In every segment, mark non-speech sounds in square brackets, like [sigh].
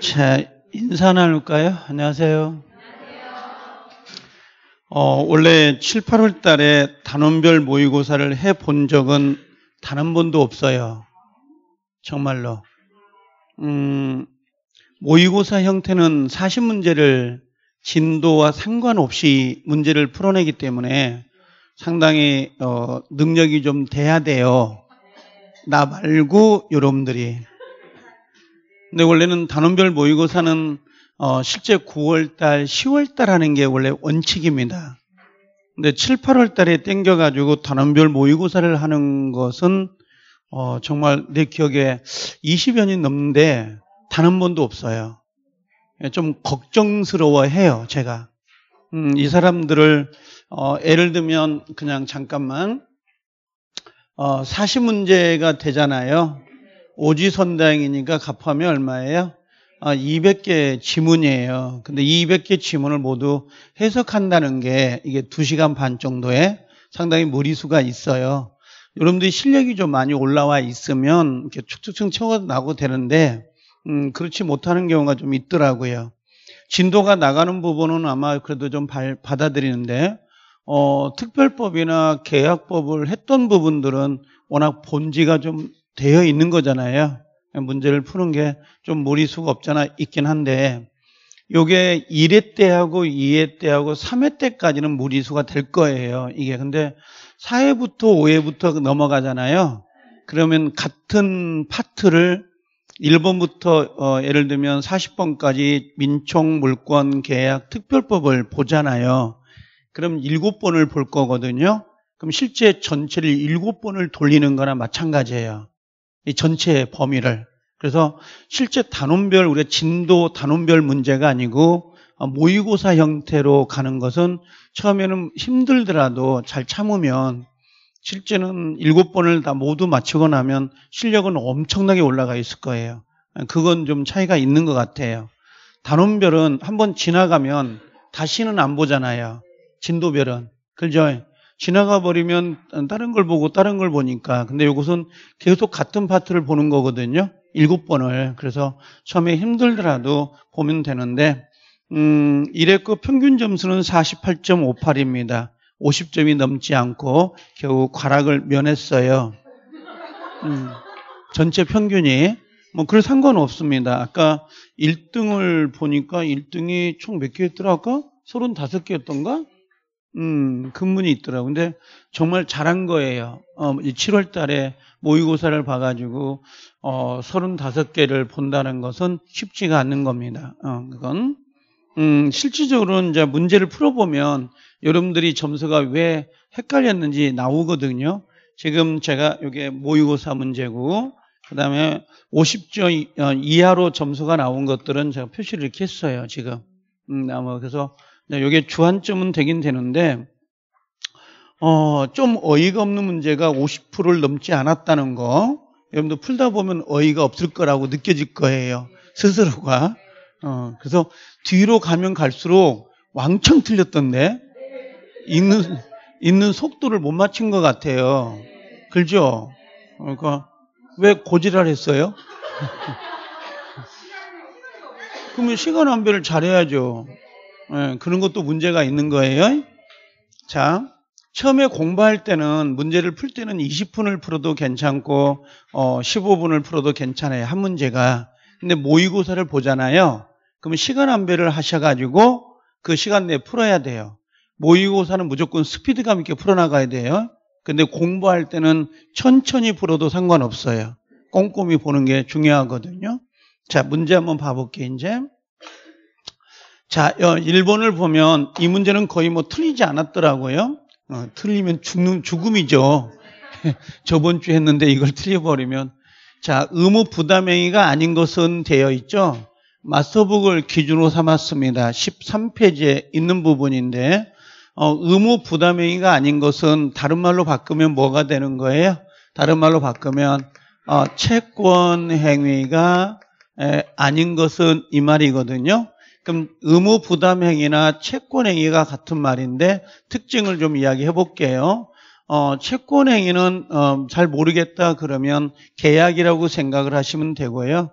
자, 인사 나눌까요? 안녕하세요. 어, 원래 7, 8월 달에 단원별 모의고사를 해 본 적은 단 한 번도 없어요. 정말로. 음, 모의고사 형태는 40문제를 진도와 상관없이 문제를 풀어내기 때문에 상당히 어, 능력이 좀 돼야 돼요. 나 말고 여러분들이. 근데 원래는 단원별 모의고사는 어, 실제 9월달, 10월달 하는 게 원래 원칙입니다. 근데 7, 8월달에 땡겨가지고 단원별 모의고사를 하는 것은 어, 정말 내 기억에 20여 년 넘는데 단 한 번도 없어요. 예, 좀 걱정스러워해요, 제가. 음, 이 사람들을 어, 예를 들면 그냥 잠깐만 어, 4시문제가 되잖아요. 오지선다행이니까 갚으면 얼마예요? 아, 200개 지문이에요. 근데 200개 지문을 모두 해석한다는 게 이게 2시간 반 정도에 상당히 무리수가 있어요. 여러분들이 실력이 좀 많이 올라와 있으면 이렇게 축축층 채워나고 되는데, 음, 그렇지 못하는 경우가 좀 있더라고요. 진도가 나가는 부분은 아마 그래도 좀 발, 받아들이는데, 어, 특별법이나 계약법을 했던 부분들은 워낙 본지가 좀 되어 있는 거잖아요. 문제를 푸는 게 좀 무리수가 없잖아 있긴 한데 요게 1회 때하고 2회 때하고 3회 때까지는 무리수가 될 거예요. 이게 근데 4회부터 5회부터 넘어가잖아요. 그러면 같은 파트를 1번부터 어, 예를 들면 40번까지 민총 물권 계약 특별법을 보잖아요. 그럼 7번을 볼 거거든요. 그럼 실제 전체를 7번을 돌리는 거나 마찬가지예요. 이 전체 범위를. 그래서 실제 단원별, 우리가 진도 단원별 문제가 아니고 어, 모의고사 형태로 가는 것은 처음에는 힘들더라도 잘 참으면 실제는 일곱 번을 다 모두 맞추고 나면 실력은 엄청나게 올라가 있을 거예요. 그건 좀 차이가 있는 것 같아요. 단원별은 한번 지나가면 다시는 안 보잖아요. 진도별은. 그죠? 지나가 버리면 다른 걸 보고 다른 걸 보니까. 근데 이것은 계속 같은 파트를 보는 거거든요. 일곱 번을. 그래서 처음에 힘들더라도 보면 되는데, 음, 1회그 평균 점수는 48.58입니다. 50점이 넘지 않고 겨우 과락을 면했어요. 음, 전체 평균이. 뭐, 그럴 상관없습니다. 아까 1등을 보니까 1등이 총 몇 개였더라? 아까? 35개였던가? 음, 근문이 그 있더라고요. 근데 정말 잘한 거예요. 어, 7월 달에 모의고사를 봐가지고, 어, 35개를 본다는 것은 쉽지가 않는 겁니다. 어, 그건. 음, 실질적으로는 이제 문제를 풀어보면 여러분들이 점수가 왜 헷갈렸는지 나오거든요. 지금 제가 이게 모의고사 문제고, 그 다음에 50점 어, 이하로 점수가 나온 것들은 제가 표시를 이렇게 했어요, 지금. 음, 아마 그래서 이게 네, 주안점은 되긴 되는데 어, 좀 어이가 없는 문제가 50%를 넘지 않았다는 거 여러분들 풀다 보면 어이가 없을 거라고 느껴질 거예요. 스스로가. 어, 그래서 뒤로 가면 갈수록 왕창 틀렸던데 있는 있는 속도를 못 맞춘 것 같아요. 그죠? 그러니까 왜 고지랄 했어요? [laughs] 그러면 시간 안배를 잘해야죠. 예, 그런 것도 문제가 있는 거예요. 자, 처음에 공부할 때는 문제를 풀 때는 20분을 풀어도 괜찮고 어, 15분을 풀어도 괜찮아요. 한 문제가. 근데 모의고사를 보잖아요. 그럼 시간 안배를 하셔가지고 그 시간 내에 풀어야 돼요. 모의고사는 무조건 스피드감 있게 풀어나가야 돼요. 근데 공부할 때는 천천히 풀어도 상관없어요. 꼼꼼히 보는 게 중요하거든요. 자, 문제 한번 봐볼게요, 이제. 자, 어, 일본을 보면 이 문제는 거의 뭐 틀리지 않았더라고요. 어, 틀리면 죽는 죽음이죠. [laughs] 저번 주 했는데 이걸 틀려버리면 자 의무 부담행위가 아닌 것은 되어 있죠. 마스터북을 기준으로 삼았습니다. 13페이지에 있는 부분인데 어, 의무 부담행위가 아닌 것은 다른 말로 바꾸면 뭐가 되는 거예요? 다른 말로 바꾸면 어, 채권 행위가 에, 아닌 것은 이 말이거든요. 그럼 의무 부담 행위나 채권 행위가 같은 말인데 특징을 좀 이야기해 볼게요. 어, 채권 행위는 어, 잘 모르겠다 그러면 계약이라고 생각을 하시면 되고요.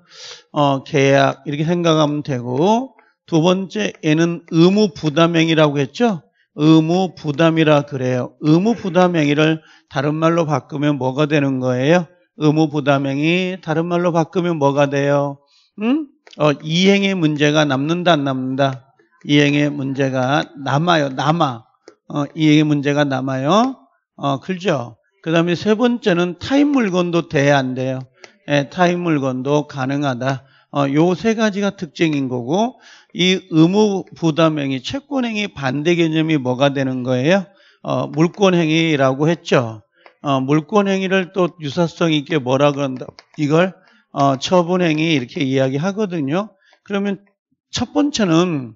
어, 계약 이렇게 생각하면 되고 두 번째 얘는 의무 부담 행위라고 했죠. 의무 부담이라 그래요. 의무 부담 행위를 다른 말로 바꾸면 뭐가 되는 거예요? 의무 부담 행위 다른 말로 바꾸면 뭐가 돼요? 응? 어, 이행의 문제가 남는다 안 남는다? 이행의 문제가 남아요. 남아. 어, 이행의 문제가 남아요. 어, 그죠? 그 다음에 세 번째는 타임 물건도 돼야 안 돼요. 예, 타임 물건도 가능하다. 어, 요 세 가지가 특징인 거고 이 의무 부담행위, 채권행위 반대 개념이 뭐가 되는 거예요? 어, 물권행위라고 했죠. 어, 물권행위를 또 유사성 있게 뭐라 그런다? 이걸 어, 처분행위 이렇게 이야기하거든요. 그러면 첫 번째는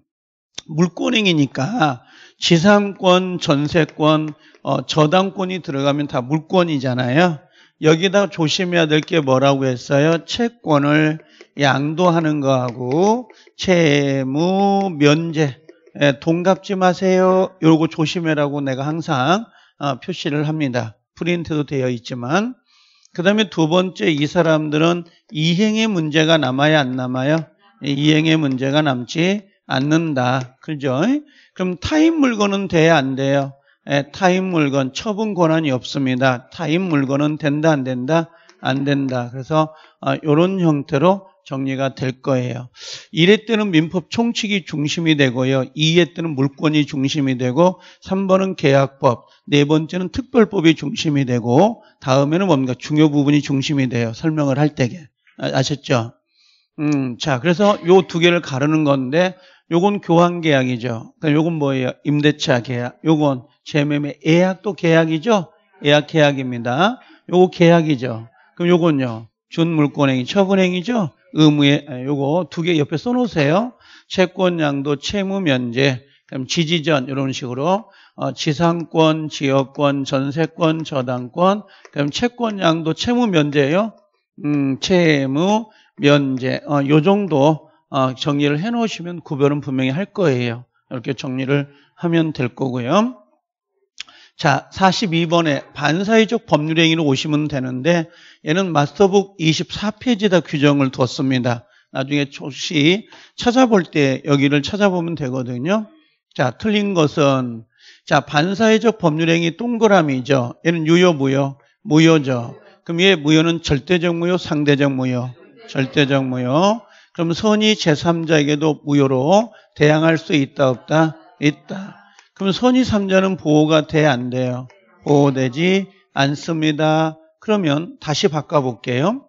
물권행위니까 지상권, 전세권, 어, 저당권이 들어가면 다 물권이잖아요. 여기다 조심해야 될 게 뭐라고 했어요? 채권을 양도하는 거하고 채무 면제 예, 돈 갚지 마세요. 요거 조심해라고 내가 항상 어, 표시를 합니다. 프린트도 되어 있지만 그 다음에 두 번째 이 사람들은 이행의 문제가 남아야 안 남아요? 이행의 문제가 남지 않는다. 그죠? 그럼 타인 물건은 돼야 안 돼요? 예, 타인 물건 처분 권한이 없습니다. 타인 물건은 된다 안 된다? 안 된다. 그래서 이런 어, 형태로 정리가 될 거예요. 1회 때는 민법 총칙이 중심이 되고요. 2회 때는 물권이 중심이 되고 3번은 계약법, 네 번째는 특별법이 중심이 되고 다음에는 뭔가 중요 부분이 중심이 돼요. 설명을 할 때게. 아, 셨죠 음, 자, 그래서 요 두 개를 가르는 건데 요건 교환 계약이죠. 그러니까 요건 뭐예요? 임대차 계약. 요건 재매매 예약도 계약이죠. 예약 계약입니다. 요거 계약이죠. 그럼 요건요. 준물권행위 처분행위죠. 의무에 아, 요거 두 개 옆에 써놓으세요. 채권 양도 채무 면제, 그럼 지지전 이런 식으로 어, 지상권, 지역권, 전세권, 저당권, 그럼 채권 양도 채무 면제요 음, 채무 면제 어, 요 정도 어, 정리를 해놓으시면 구별은 분명히 할 거예요. 이렇게 정리를 하면 될 거고요. 자, 42번에 반사회적 법률행위로 오시면 되는데 얘는 마스터북 24페이지에다 규정을 뒀습니다. 나중에 혹시 찾아볼 때 여기를 찾아보면 되거든요. 자, 틀린 것은 자, 반사회적 법률행위 동그라미죠. 얘는 유효, 무효, 무효죠. 그럼 얘 무효는 절대적 무효, 상대적 무효, 절대적 무효. 그럼 선의 제3자에게도 무효로 대항할 수 있다, 없다? 있다. 그럼 선의 3자는 보호가 돼 안 돼요? 보호되지 않습니다. 그러면 다시 바꿔볼게요.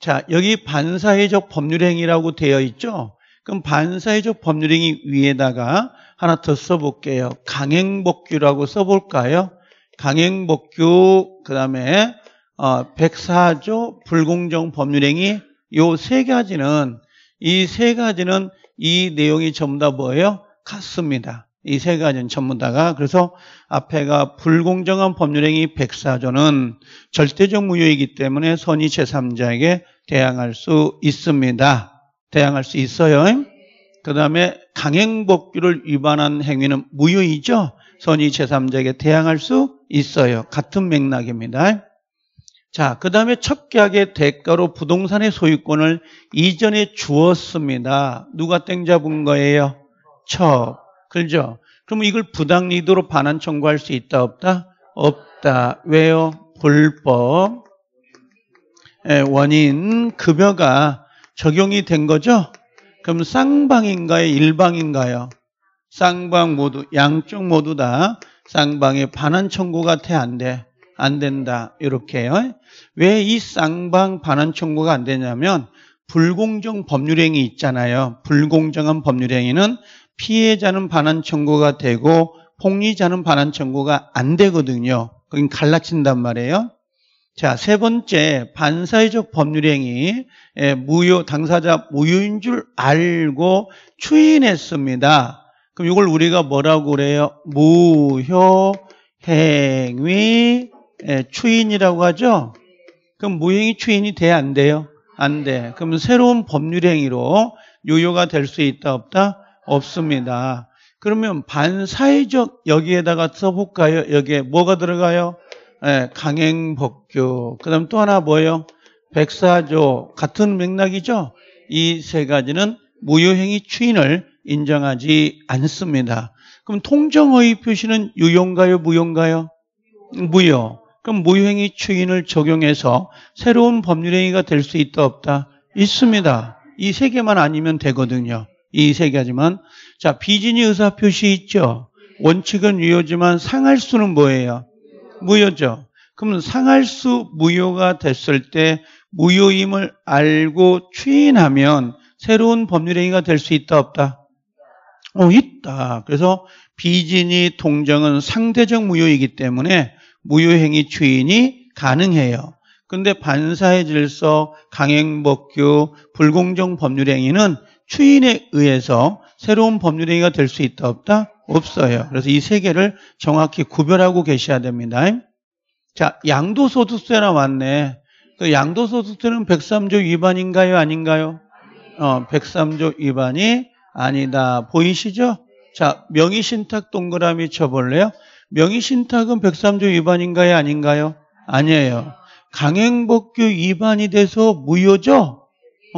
자, 여기 반사회적 법률행위라고 되어 있죠? 그럼 반사회적 법률행위 위에다가 하나 더 써볼게요. 강행법규라고 써볼까요? 강행법규, 그 다음에 어, 104조 불공정 법률행위 요 세 가지는 이 세 가지는 이 내용이 전부 다 뭐예요? 같습니다. 이세 가지는 전부 다가 그래서 앞에가 불공정한 법률행위 104조는 절대적 무효이기 때문에 선의 제3자에게 대항할 수 있습니다. 대항할 수 있어요. 그 다음에 강행법규를 위반한 행위는 무효이죠. 선의 제3자에게 대항할 수 있어요. 같은 맥락입니다. 자, 그 다음에 첩계약의 대가로 부동산의 소유권을 이전에 주었습니다. 누가 땡 잡은 거예요? 첩. 들죠? 그럼 이걸 부당리도로 반환 청구할 수 있다 없다? 없다. 왜요? 불법 예, 원인 급여가 적용이 된 거죠? 그럼 쌍방인가요? 일방인가요? 쌍방 모두 양쪽 모두 다쌍방에 반환 청구가 돼안 돼? 안 된다. 이렇게요. 왜 이 쌍방 반환 청구가 안 되냐면 불공정 법률행위 있잖아요. 불공정한 법률행위는 피해자는 반환 청구가 되고 폭리자는 반환 청구가 안 되거든요. 그건 갈라친단 말이에요. 자, 세 번째 반사회적 법률행위 예, 무효 당사자 무효인 줄 알고 추인했습니다. 그럼 이걸 우리가 뭐라고 그래요? 무효 행위 예, 추인이라고 하죠. 그럼 무행위 추인이 돼야안 돼요? 안 돼. 그럼 새로운 법률 행위로 유효가 될 수 있다 없다? 없습니다. 그러면 반사회적 여기에다가 써볼까요? 여기에 뭐가 들어가요? 네, 예, 강행법규. 그 다음 또 하나 뭐예요? 백사조. 같은 맥락이죠? 이 세 가지는 무효행위 추인을 인정하지 않습니다. 그럼 통정의 표시는 유용가요무용가요 무효. 그럼 무효행위 추인을 적용해서 새로운 법률행위가 될 수 있다 없다? 있습니다. 이 세 개만 아니면 되거든요. 이세 가지만. 자, 비진이 의사표시 있죠? 원칙은 유효지만 상할 수는 뭐예요? 무효죠? 그러면 상할 수 무효가 됐을 때 무효임을 알고 추인하면 새로운 법률행위가 될 수 있다 없다? 어 있다. 그래서 비진이 통정은 상대적 무효이기 때문에 무효행위 추인이 가능해요. 근데 반사의 질서, 강행법규, 불공정 법률행위는 추인에 의해서 새로운 법률 행위가 될 수 있다 없다? 없어요. 그래서 이 세 개를 정확히 구별하고 계셔야 됩니다. 자, 양도소득세 나왔네. 그 양도소득세는 103조 위반인가요? 아닌가요? 어, 103조 위반이 아니다. 보이시죠? 자, 명의신탁 동그라미 쳐볼래요? 명의신탁은 103조 위반인가요? 아닌가요? 아니에요. 강행법규 위반이 돼서 무효죠?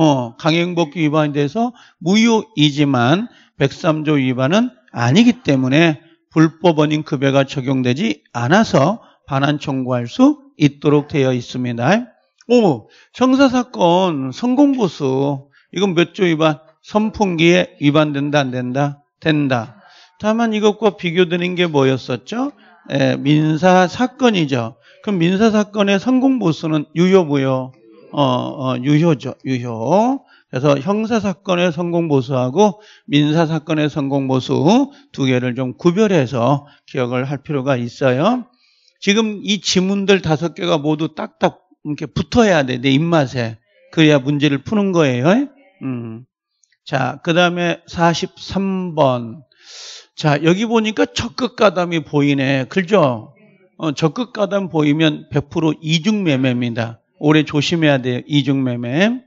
어, 강행복규 위반에 대서 무효이지만 103조 위반은 아니기 때문에 불법원인 급여가 적용되지 않아서 반환 청구할 수 있도록 되어 있습니다. 오, 형사사건 성공보수 이건 몇 조 위반? 선풍기에 위반된다 안 된다? 된다. 다만 이것과 비교되는 게 뭐였었죠? 예, 민사사건이죠. 그럼 민사사건의 성공보수는 유효무효? 어, 어, 유효죠. 유효. 그래서 형사 사건의 성공 보수하고 민사 사건의 성공 보수 두 개를 좀 구별해서 기억을 할 필요가 있어요. 지금 이 지문들 다섯 개가 모두 딱딱 이렇게 붙어야 돼. 내 입맛에. 그래야 문제를 푸는 거예요. 음. 자, 그다음에 43번. 자, 여기 보니까 적극 가담이 보이네. 그죠? 어, 적극 가담 보이면 100% 이중 매매입니다. 오래 조심해야 돼요. 이중매매.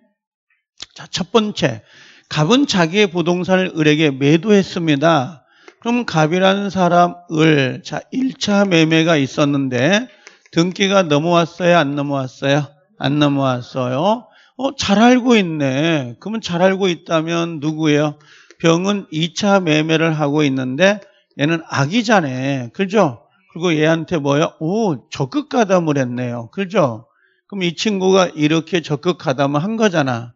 자, 첫 번째. 갑은 자기의 부동산을 을에게 매도했습니다. 그럼 갑이라는 사람을 자 1차 매매가 있었는데 등기가 넘어왔어요? 안 넘어왔어요? 안 넘어왔어요. 어, 잘 알고 있네. 그러면 잘 알고 있다면 누구예요? 병은 2차 매매를 하고 있는데 얘는 아기자네. 그죠? 그리고 얘한테 뭐야? 오, 적극 가담을 했네요. 그죠? 그럼 이 친구가 이렇게 적극 가담을 한 거잖아.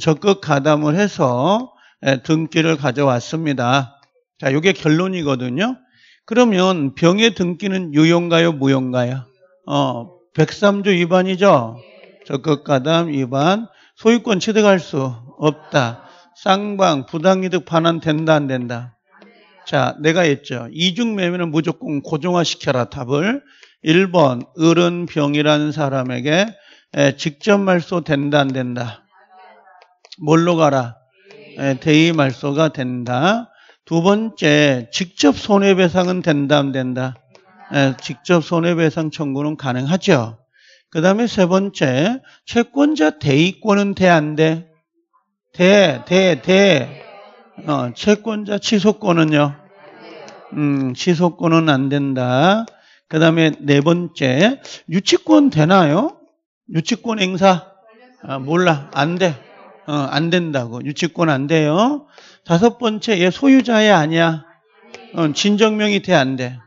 적극 가담을 해서 예, 등기를 가져왔습니다. 자, 이게 결론이거든요. 그러면 병의 등기는 유용가요무용가요 어, 103조 위반이죠. 적극 가담 위반, 소유권 취득할 수 없다. 쌍방, 부당이득 반환 된다, 안 된다? 자, 내가 했죠. 이중 매매는 무조건 고정화시켜라, 답을. 1번 을은 병이라는 사람에게 직접 말소 된다 안 된다? 뭘로 가라? 대의 말소가 된다. 두 번째 직접 손해배상은 된다 안 된다? 직접 손해배상 청구는 가능하죠. 그 다음에 세 번째 채권자 대의권은 돼, 안 돼? 돼, 돼, 돼. 어, 채권자 취소권은요? 음, 취소권은 안 된다. 그 다음에 네 번째 유치권 되나요? 유치권 행사 아, 몰라 안 돼. 어, 안 된다고 유치권 안 돼요. 다섯 번째 얘 소유자야 아니야. 어, 진정명이 돼 안 돼.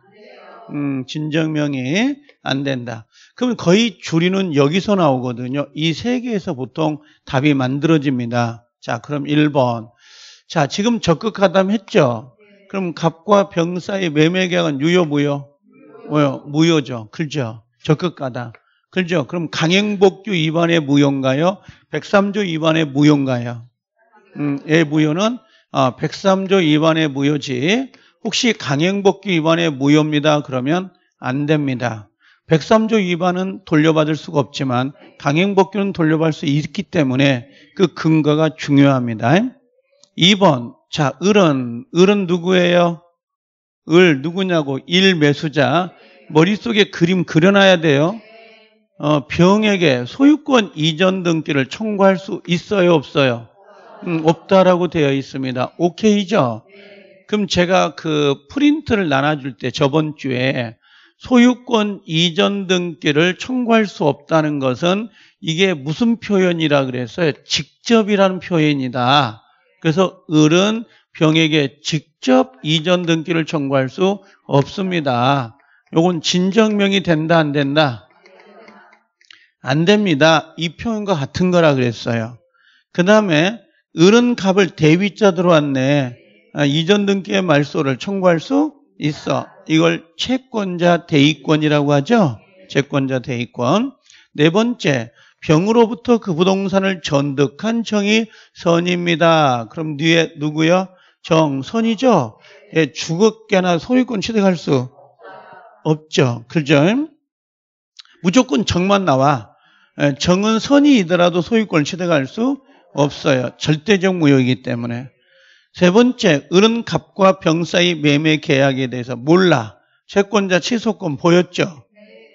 음, 진정명이 안 된다. 그럼 거의 줄이는 여기서 나오거든요. 이 세 개에서 보통 답이 만들어집니다. 자, 그럼 1번. 자, 지금 적극 하담 했죠? 그럼 갑과 병 사이 매매계약은 유효 무효? 뭐요? 무효죠. 그죠? 적극가다. 그죠? 그럼 강행복규 위반의 무효인가요? 103조 위반의 무효인가요? 음, 예, 무효는 아, 103조 위반의 무효지. 혹시 강행복규 위반의 무효입니다. 그러면 안 됩니다. 103조 위반은 돌려받을 수가 없지만 강행복규는 돌려받을 수 있기 때문에 그 근거가 중요합니다. 2번. 자, 을은, 을은 누구예요? 을 누구냐고 일 매수자 머릿속에 그림 그려놔야 돼요. 어, 병에게 소유권 이전 등기를 청구할 수 있어요 없어요? 음, 없다라고 되어 있습니다. 오케이죠? 그럼 제가 그 프린트를 나눠줄 때 저번 주에 소유권 이전 등기를 청구할 수 없다는 것은 이게 무슨 표현이라 그래서 직접이라는 표현이다. 그래서 을은 병에게 직접 이전 등기를 청구할 수 없습니다. 요건 진정명이 된다 안 된다? 안 됩니다. 이 표현과 같은 거라 그랬어요. 그 다음에 을은 갑을 대위자 들어왔네. 아, 이전 등기의 말소를 청구할 수 있어. 이걸 채권자 대위권이라고 하죠. 채권자 대위권. 네 번째, 병으로부터 그 부동산을 전득한 청이 선입니다. 그럼 뒤에 누구요? 정선이죠. 예, 주거깨나 소유권 취득할 수 없죠. 그죠? 무조건 정만 나와. 예, 정은 선이더라도 소유권 취득할 수 없어요. 절대적 무효이기 때문에. 세 번째, 을은 갑과 병 사이 매매 계약에 대해서 몰라. 채권자 취소권 보였죠?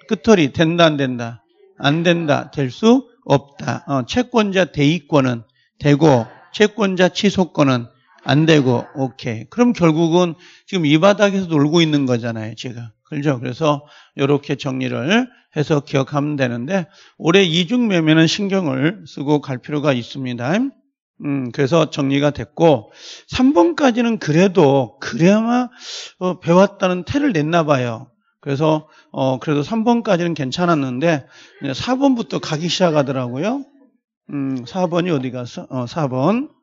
끝털이 된다, 안 된다? 안 된다, 될 수 없다. 어, 채권자 대위권은 되고, 채권자 취소권은 안 되고 오케이. 그럼 결국은 지금 이 바닥에서 놀고 있는 거잖아요. 제가. 그렇죠? 그래서 이렇게 정리를 해서 기억하면 되는데 올해 이중 매매는 신경을 쓰고 갈 필요가 있습니다. 음, 그래서 정리가 됐고 3번까지는 그래도 그래야만 어, 배웠다는 태를 냈나 봐요. 그래서 어, 그래도 3번까지는 괜찮았는데 4번부터 가기 시작하더라고요. 음, 4번이 어디 갔어? 어, 4번.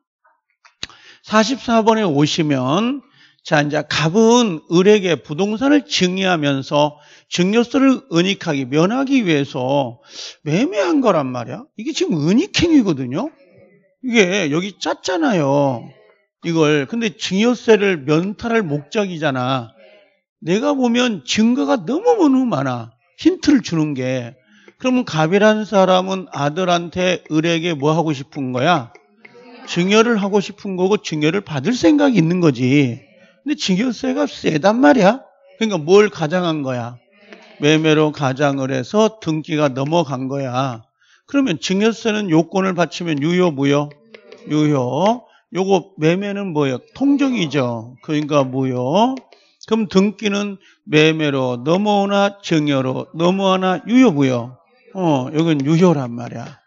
44번에 오시면 자, 이제 갑은 을에게 부동산을 증여하면서 증여세를 은닉하기 면하기 위해서 매매한 거란 말이야. 이게 지금 은닉행위거든요. 이게 여기 짰잖아요. 이걸. 근데 증여세를 면탈할 목적이잖아. 내가 보면 증거가 너무너무 많아. 힌트를 주는 게. 그러면 갑이라는 사람은 아들한테 을에게 뭐 하고 싶은 거야? 증여를 하고 싶은 거고 증여를 받을 생각이 있는 거지. 근데 증여세가 세단 말이야. 그러니까 뭘 가장한 거야? 매매로 가장을 해서 등기가 넘어간 거야. 그러면 증여세는 요건을 받치면 유효 무효? 유효. 요거 매매는 뭐예요? 통정이죠. 그러니까 무효. 그럼 등기는 매매로 넘어오나 증여로 넘어오나 유효 무효? 어, 이건 유효란 말이야.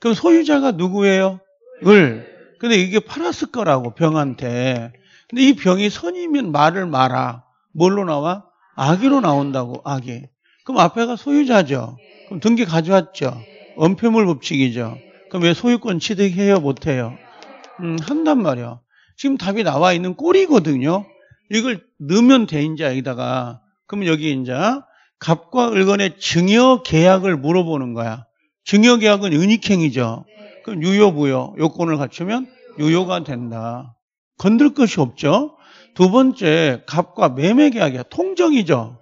그럼 소유자가 누구예요? 을. 근데 이게 팔았을 거라고 병한테. 근데 이 병이 선이면 말을 마라. 뭘로 나와? 아기로 나온다고 아기. 그럼 앞에가 소유자죠. 그럼 등기 가져왔죠. 은폐물 법칙이죠. 그럼 왜 소유권 취득해요? 못해요? 음, 한단 말이야. 지금 답이 나와 있는 꼴이거든요. 이걸 넣으면 돼, 인자, 여기다가. 그럼 여기 인자, 갑과 을간의 증여 계약을 물어보는 거야. 증여 계약은 은익행이죠. 그럼 유효부여 요건을 갖추면 유효가 된다. 건들 것이 없죠. 두 번째 갑과 매매 계약이야. 통정이죠.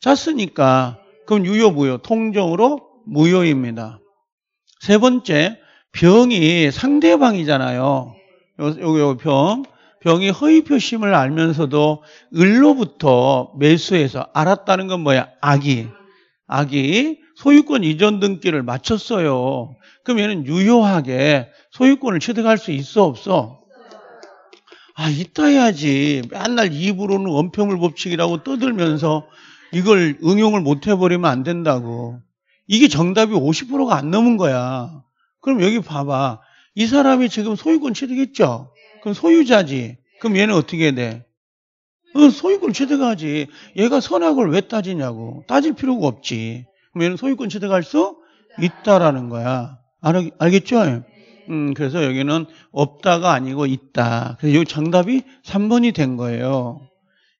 짰으니까 그럼 유효부여 통정으로 무효입니다. 세 번째 병이 상대방이잖아요. 요, 요, 병. 병이 허위 표심을 알면서도 을로부터 매수해서 알았다는 건 뭐야? 악이. 악이 소유권 이전 등기를 마쳤어요. 그럼 얘는 유효하게 소유권을 취득할 수 있어 없어? 아 있다 해야지 맨날 입으로는 원평물 법칙이라고 떠들면서 이걸 응용을 못 해버리면 안 된다고 이게 정답이 50%가 안 넘은 거야 그럼 여기 봐봐 이 사람이 지금 소유권 취득했죠 그럼 소유자지 그럼 얘는 어떻게 해야 돼? 응, 어, 소유권 취득하지 얘가 선악을 왜 따지냐고 따질 필요가 없지 그럼 얘는 소유권 취득할 수 있다라는 거야 알, 알겠죠? 네. 음, 그래서 여기는 없다가 아니고 있다. 그래서 여기 정답이 3번이 된 거예요.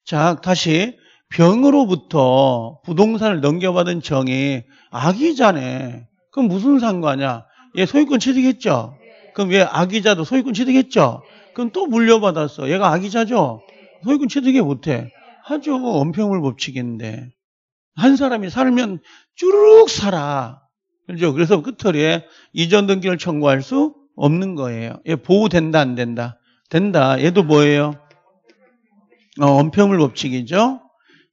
자, 다시 병으로부터 부동산을 넘겨받은 정이 악이자네. 그럼 무슨 상관이야? 얘 소유권 취득했죠? 네. 그럼 얘 악이자도 소유권 취득했죠? 네. 그럼 또 물려받았어. 얘가 악이자죠? 소유권 취득이 못해. 하죠. 원평물 뭐, 법칙인데. 한 사람이 살면 쭈르륵 살아. 그렇죠? 그래서 끝털이에 이전 등기를 청구할 수 없는 거예요. 얘 보호된다 안 된다? 된다. 얘도 뭐예요? 어, 언폐물 법칙이죠.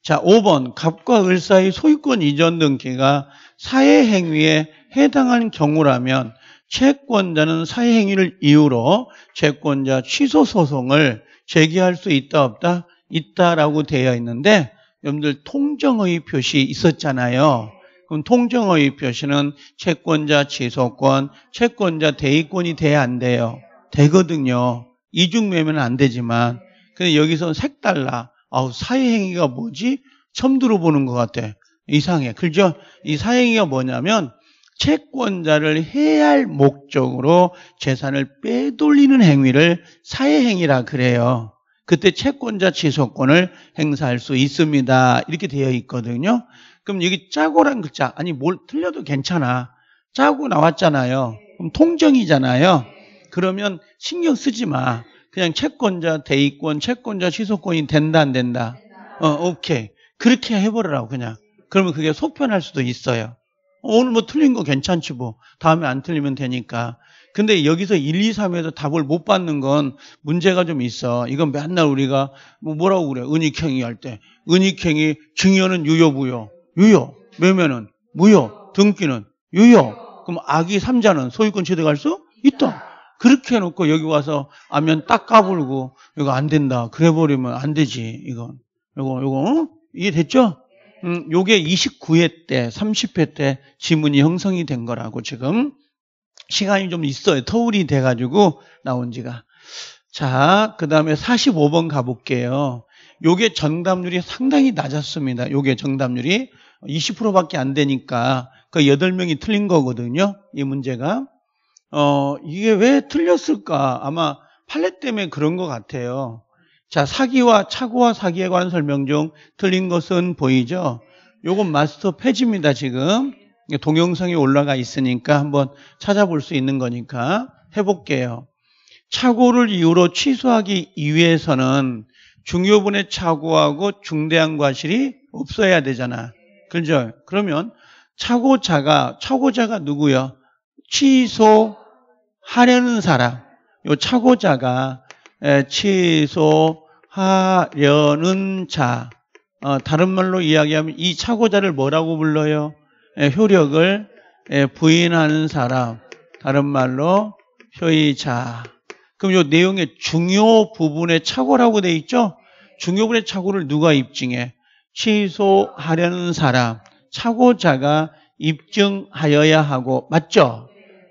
자, 5번 갑과 을사의 소유권 이전 등기가 사회 행위에 해당하는 경우라면 채권자는 사회 행위를 이유로 채권자 취소 소송을 제기할 수 있다 없다 있다라고 되어 있는데 여러분들 통정의 표시 있었잖아요. 그럼 통정의 표시는 채권자 취소권, 채권자 대위권이 돼야 안 돼요? 되거든요. 이중매매는 안 되지만. 근데 여기서는 색달라. 아우, 사회행위가 뭐지? 처음 들어보는 것 같아. 이상해. 그죠? 이 사행위가 뭐냐면 채권자를 해할 야 목적으로 재산을 빼돌리는 행위를 사회행위라 그래요. 그때 채권자 취소권을 행사할 수 있습니다. 이렇게 되어 있거든요. 그럼 여기 짜고란 글자 아니 뭘 틀려도 괜찮아. 짜고 나왔잖아요. 그럼 통정이잖아요. 그러면 신경 쓰지 마. 그냥 채권자 대위권, 채권자 취소권이 된다 안 된다. 어, 오케이. 그렇게 해버리라고 그냥. 그러면 그게 속편할 수도 있어요. 오늘 뭐 틀린 거 괜찮지 뭐. 다음에 안 틀리면 되니까. 근데 여기서 1, 2, 3에서 답을 못 받는 건 문제가 좀 있어. 이건 맨날 우리가 뭐 뭐라고 그래. 은익행위 할 때. 은익행위 증여는 유효부요. 유효. 매매는 무효. 등기는 유효. 그럼 아기 3자는 소유권 취득할 수 있다. 그렇게 해놓고 여기 와서 아면딱 까불고 이거 안 된다. 그래버리면 안 되지. 이건. 이거 이거 이해됐죠? 음, 요게 29회 때, 30회 때 지문이 형성이 된 거라고 지금 시간이 좀 있어요. 터울이 돼가지고 나온 지가. 자, 그 다음에 45번 가볼게요. 요게 정답률이 상당히 낮았습니다. 요게 정답률이 20%밖에 안 되니까 그 8명이 틀린 거거든요. 이 문제가. 어, 이게 왜 틀렸을까? 아마 팔레 때문에 그런 것 같아요. 자, 사기와 차고와 사기에 관한 설명 중 틀린 것은 보이죠? 요건 마스터 페이지입니다, 지금. 동영상이 올라가 있으니까 한번 찾아볼 수 있는 거니까 해볼게요. 차고를 이유로 취소하기 위해서는 중요분에 착오하고 중대한 과실이 없어야 되잖아. 그죠? 그러면 착오자가 착오자가 누구요? 취소하려는 사람. 요 착오자가 취소하려는 자. 어, 다른 말로 이야기하면 이 착오자를 뭐라고 불러요? 에, 효력을 에, 부인하는 사람. 다른 말로 효의자. 그럼 이 내용의 중요 부분의 착오라고 돼 있죠? 중요 부분의 착오를 누가 입증해? 취소하려는 사람, 착오자가 입증하여야 하고 맞죠?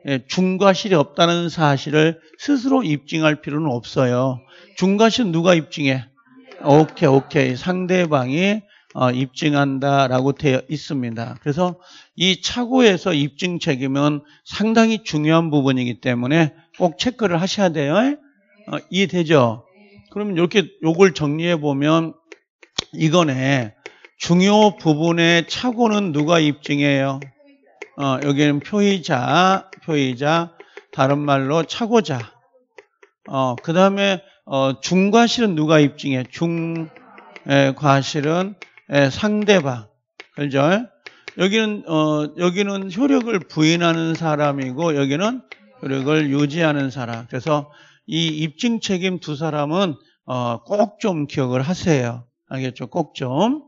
예, 중과실이 없다는 사실을 스스로 입증할 필요는 없어요. 중과실 누가 입증해? 오케이, 오케이. 상대방이 어, 입증한다라고 되어 있습니다. 그래서 이 착오에서 입증 책임은 상당히 중요한 부분이기 때문에 꼭 체크를 하셔야 돼요. 어, 이해되죠? 그러면 이렇게 요걸 정리해 보면 이거네. 중요 부분에차고는 누가 입증해요? 어, 여기는 표의자, 표의자, 다른 말로 차고자 어, 그 다음에 어, 중과실은 누가 입증해? 중과실은 상대방. 그죠? 여기는 어, 여기는 효력을 부인하는 사람이고 여기는 그을 유지하는 사람. 그래서 이 입증 책임 두 사람은 어, 꼭 좀 기억을 하세요. 알겠죠? 꼭 좀.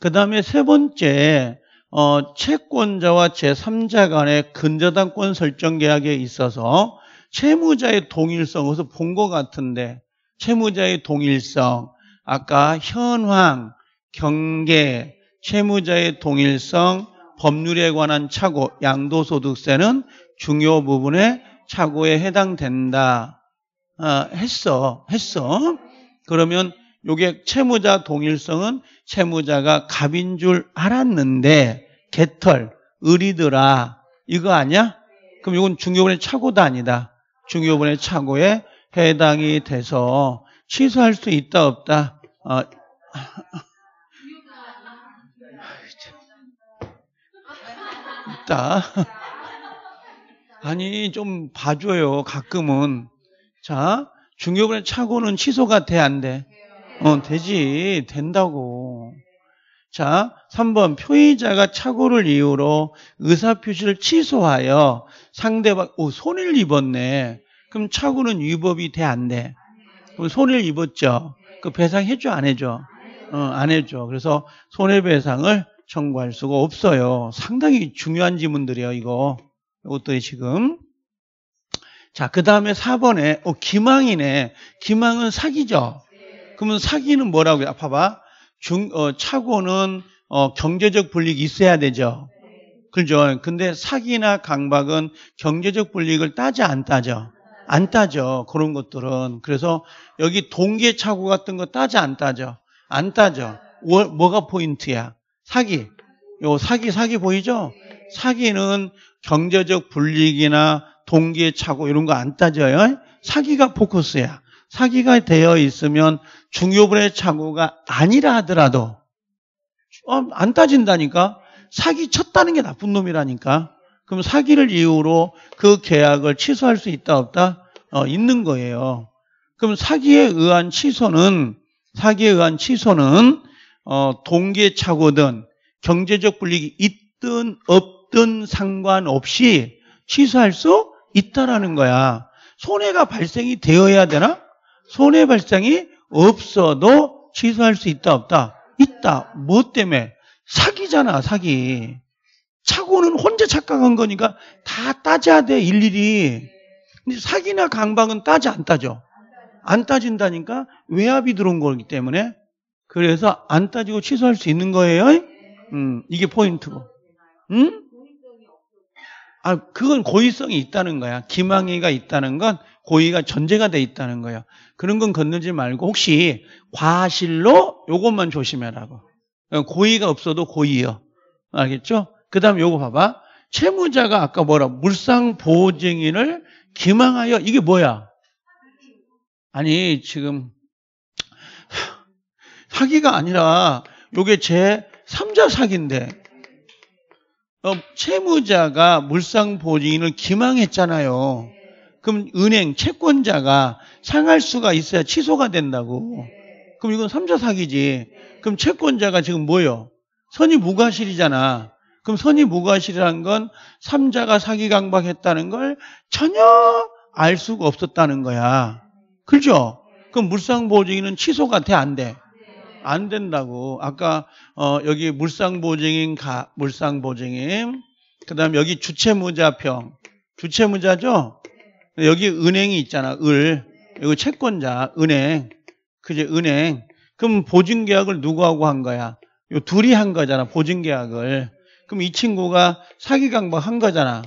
그 다음에 세 번째, 어, 채권자와 제3자 간의 근저당권 설정 계약에 있어서 채무자의 동일성, 어서 본 것 같은데, 채무자의 동일성, 아까 현황, 경계, 채무자의 동일성, 법률에 관한 착오, 양도소득세는 중요 부분에 착오에 해당된다 아, 했어 했어 그러면 요게 채무자 동일성은 채무자가 갑인 줄 알았는데 개털 의리더라 이거 아니야? 그럼 이건 중요분의 착오도 아니다 중요분의 착오에 해당이 돼서 취소할 수 있다 없다 아, [laughs] 있다 [laughs] [laughs] 아니 좀 봐줘요 가끔은 자 중요분의 착오는 취소가 돼 안 돼? 어 되지 된다고 자 3번 표의자가 착오를 이유로 의사표시를 취소하여 상대방 오 손해를 입었네 그럼 착오는 위법이 돼 안 돼? 그럼 손해를 입었죠 그 배상해줘 안 해줘? 어, 안 해줘 그래서 손해배상을 청구할 수가 없어요 상당히 중요한 지문들이에요 이거 이것들 지금 자, 그 다음에 4번에, 어, 기망이네. 기망은 사기죠? 그러면 사기는 뭐라고요? 아파 봐. 중, 어, 차고는 어, 경제적 불리익이 있어야 되죠? 그죠? 근데 사기나 강박은 경제적 불리익을 따지 안따져안따져 그런 것들은. 그래서 여기 동계 차고 같은 거 따지 안따져안따져 뭐, 뭐가 포인트야? 사기. 요 사기, 사기 보이죠? 사기는 경제적 불리익이나 동기의 차고 이런 거 안 따져요. 사기가 포커스야. 사기가 되어 있으면 중요분의 착오가 아니라 하더라도 어, 안 따진다니까 사기 쳤다는 게 나쁜 놈이라니까 그럼 사기를 이유로 그 계약을 취소할 수 있다 없다 어, 있는 거예요 그럼 사기에 의한 취소는 사기에 의한 취소는 어, 동계의 착오든 경제적 불리기 있든 없든 어떤 상관없이 취소할 수 있다라는 거야. 손해가 발생이 되어야 되나? 손해 발생이 없어도 취소할 수 있다 없다. 있다. 뭐 때문에? 사기잖아, 사기. 차고는 혼자 착각한 거니까 다 따져야 돼, 일일이. 근데 사기나 강박은 따지 안 따져. 안 따진다니까 외압이 들어온 거기 때문에. 그래서 안 따지고 취소할 수 있는 거예요. 음, 이게 포인트고. 응? 음? 아, 그건 고의성이 있다는 거야. 기망이가 있다는 건 고의가 전제가 돼 있다는 거야 그런 건 건들지 말고 혹시 과실로 요것만 조심해라고. 고의가 없어도 고의여 알겠죠? 그 다음 요거 봐봐. 채무자가 아까 뭐라 물상 보증인을 기망하여 이게 뭐야? 아니 지금 사기가 아니라 요게 제 3자 사기인데 어, 채무자가 물상 보증인을 기망했잖아요. 그럼 은행 채권자가 상할 수가 있어야 취소가 된다고. 그럼 이건 3자 사기지. 그럼 채권자가 지금 뭐예요? 선이 무과실이잖아. 그럼 선이 무과실이라는 건 3자가 사기 강박했다는 걸 전혀 알 수가 없었다는 거야. 그죠? 그럼 물상 보증인은 취소가 돼, 안 돼? 안 된다고. 아까 어, 여기 물상보증인 가 물상보증인 그다음 여기 주체무자평 주체무자죠. 여기 은행이 있잖아. 을 이거 채권자 은행 그제 은행 그럼 보증계약을 누구하고 한 거야? 요 둘이 한 거잖아. 보증계약을 그럼 이 친구가 사기 강박한 거잖아.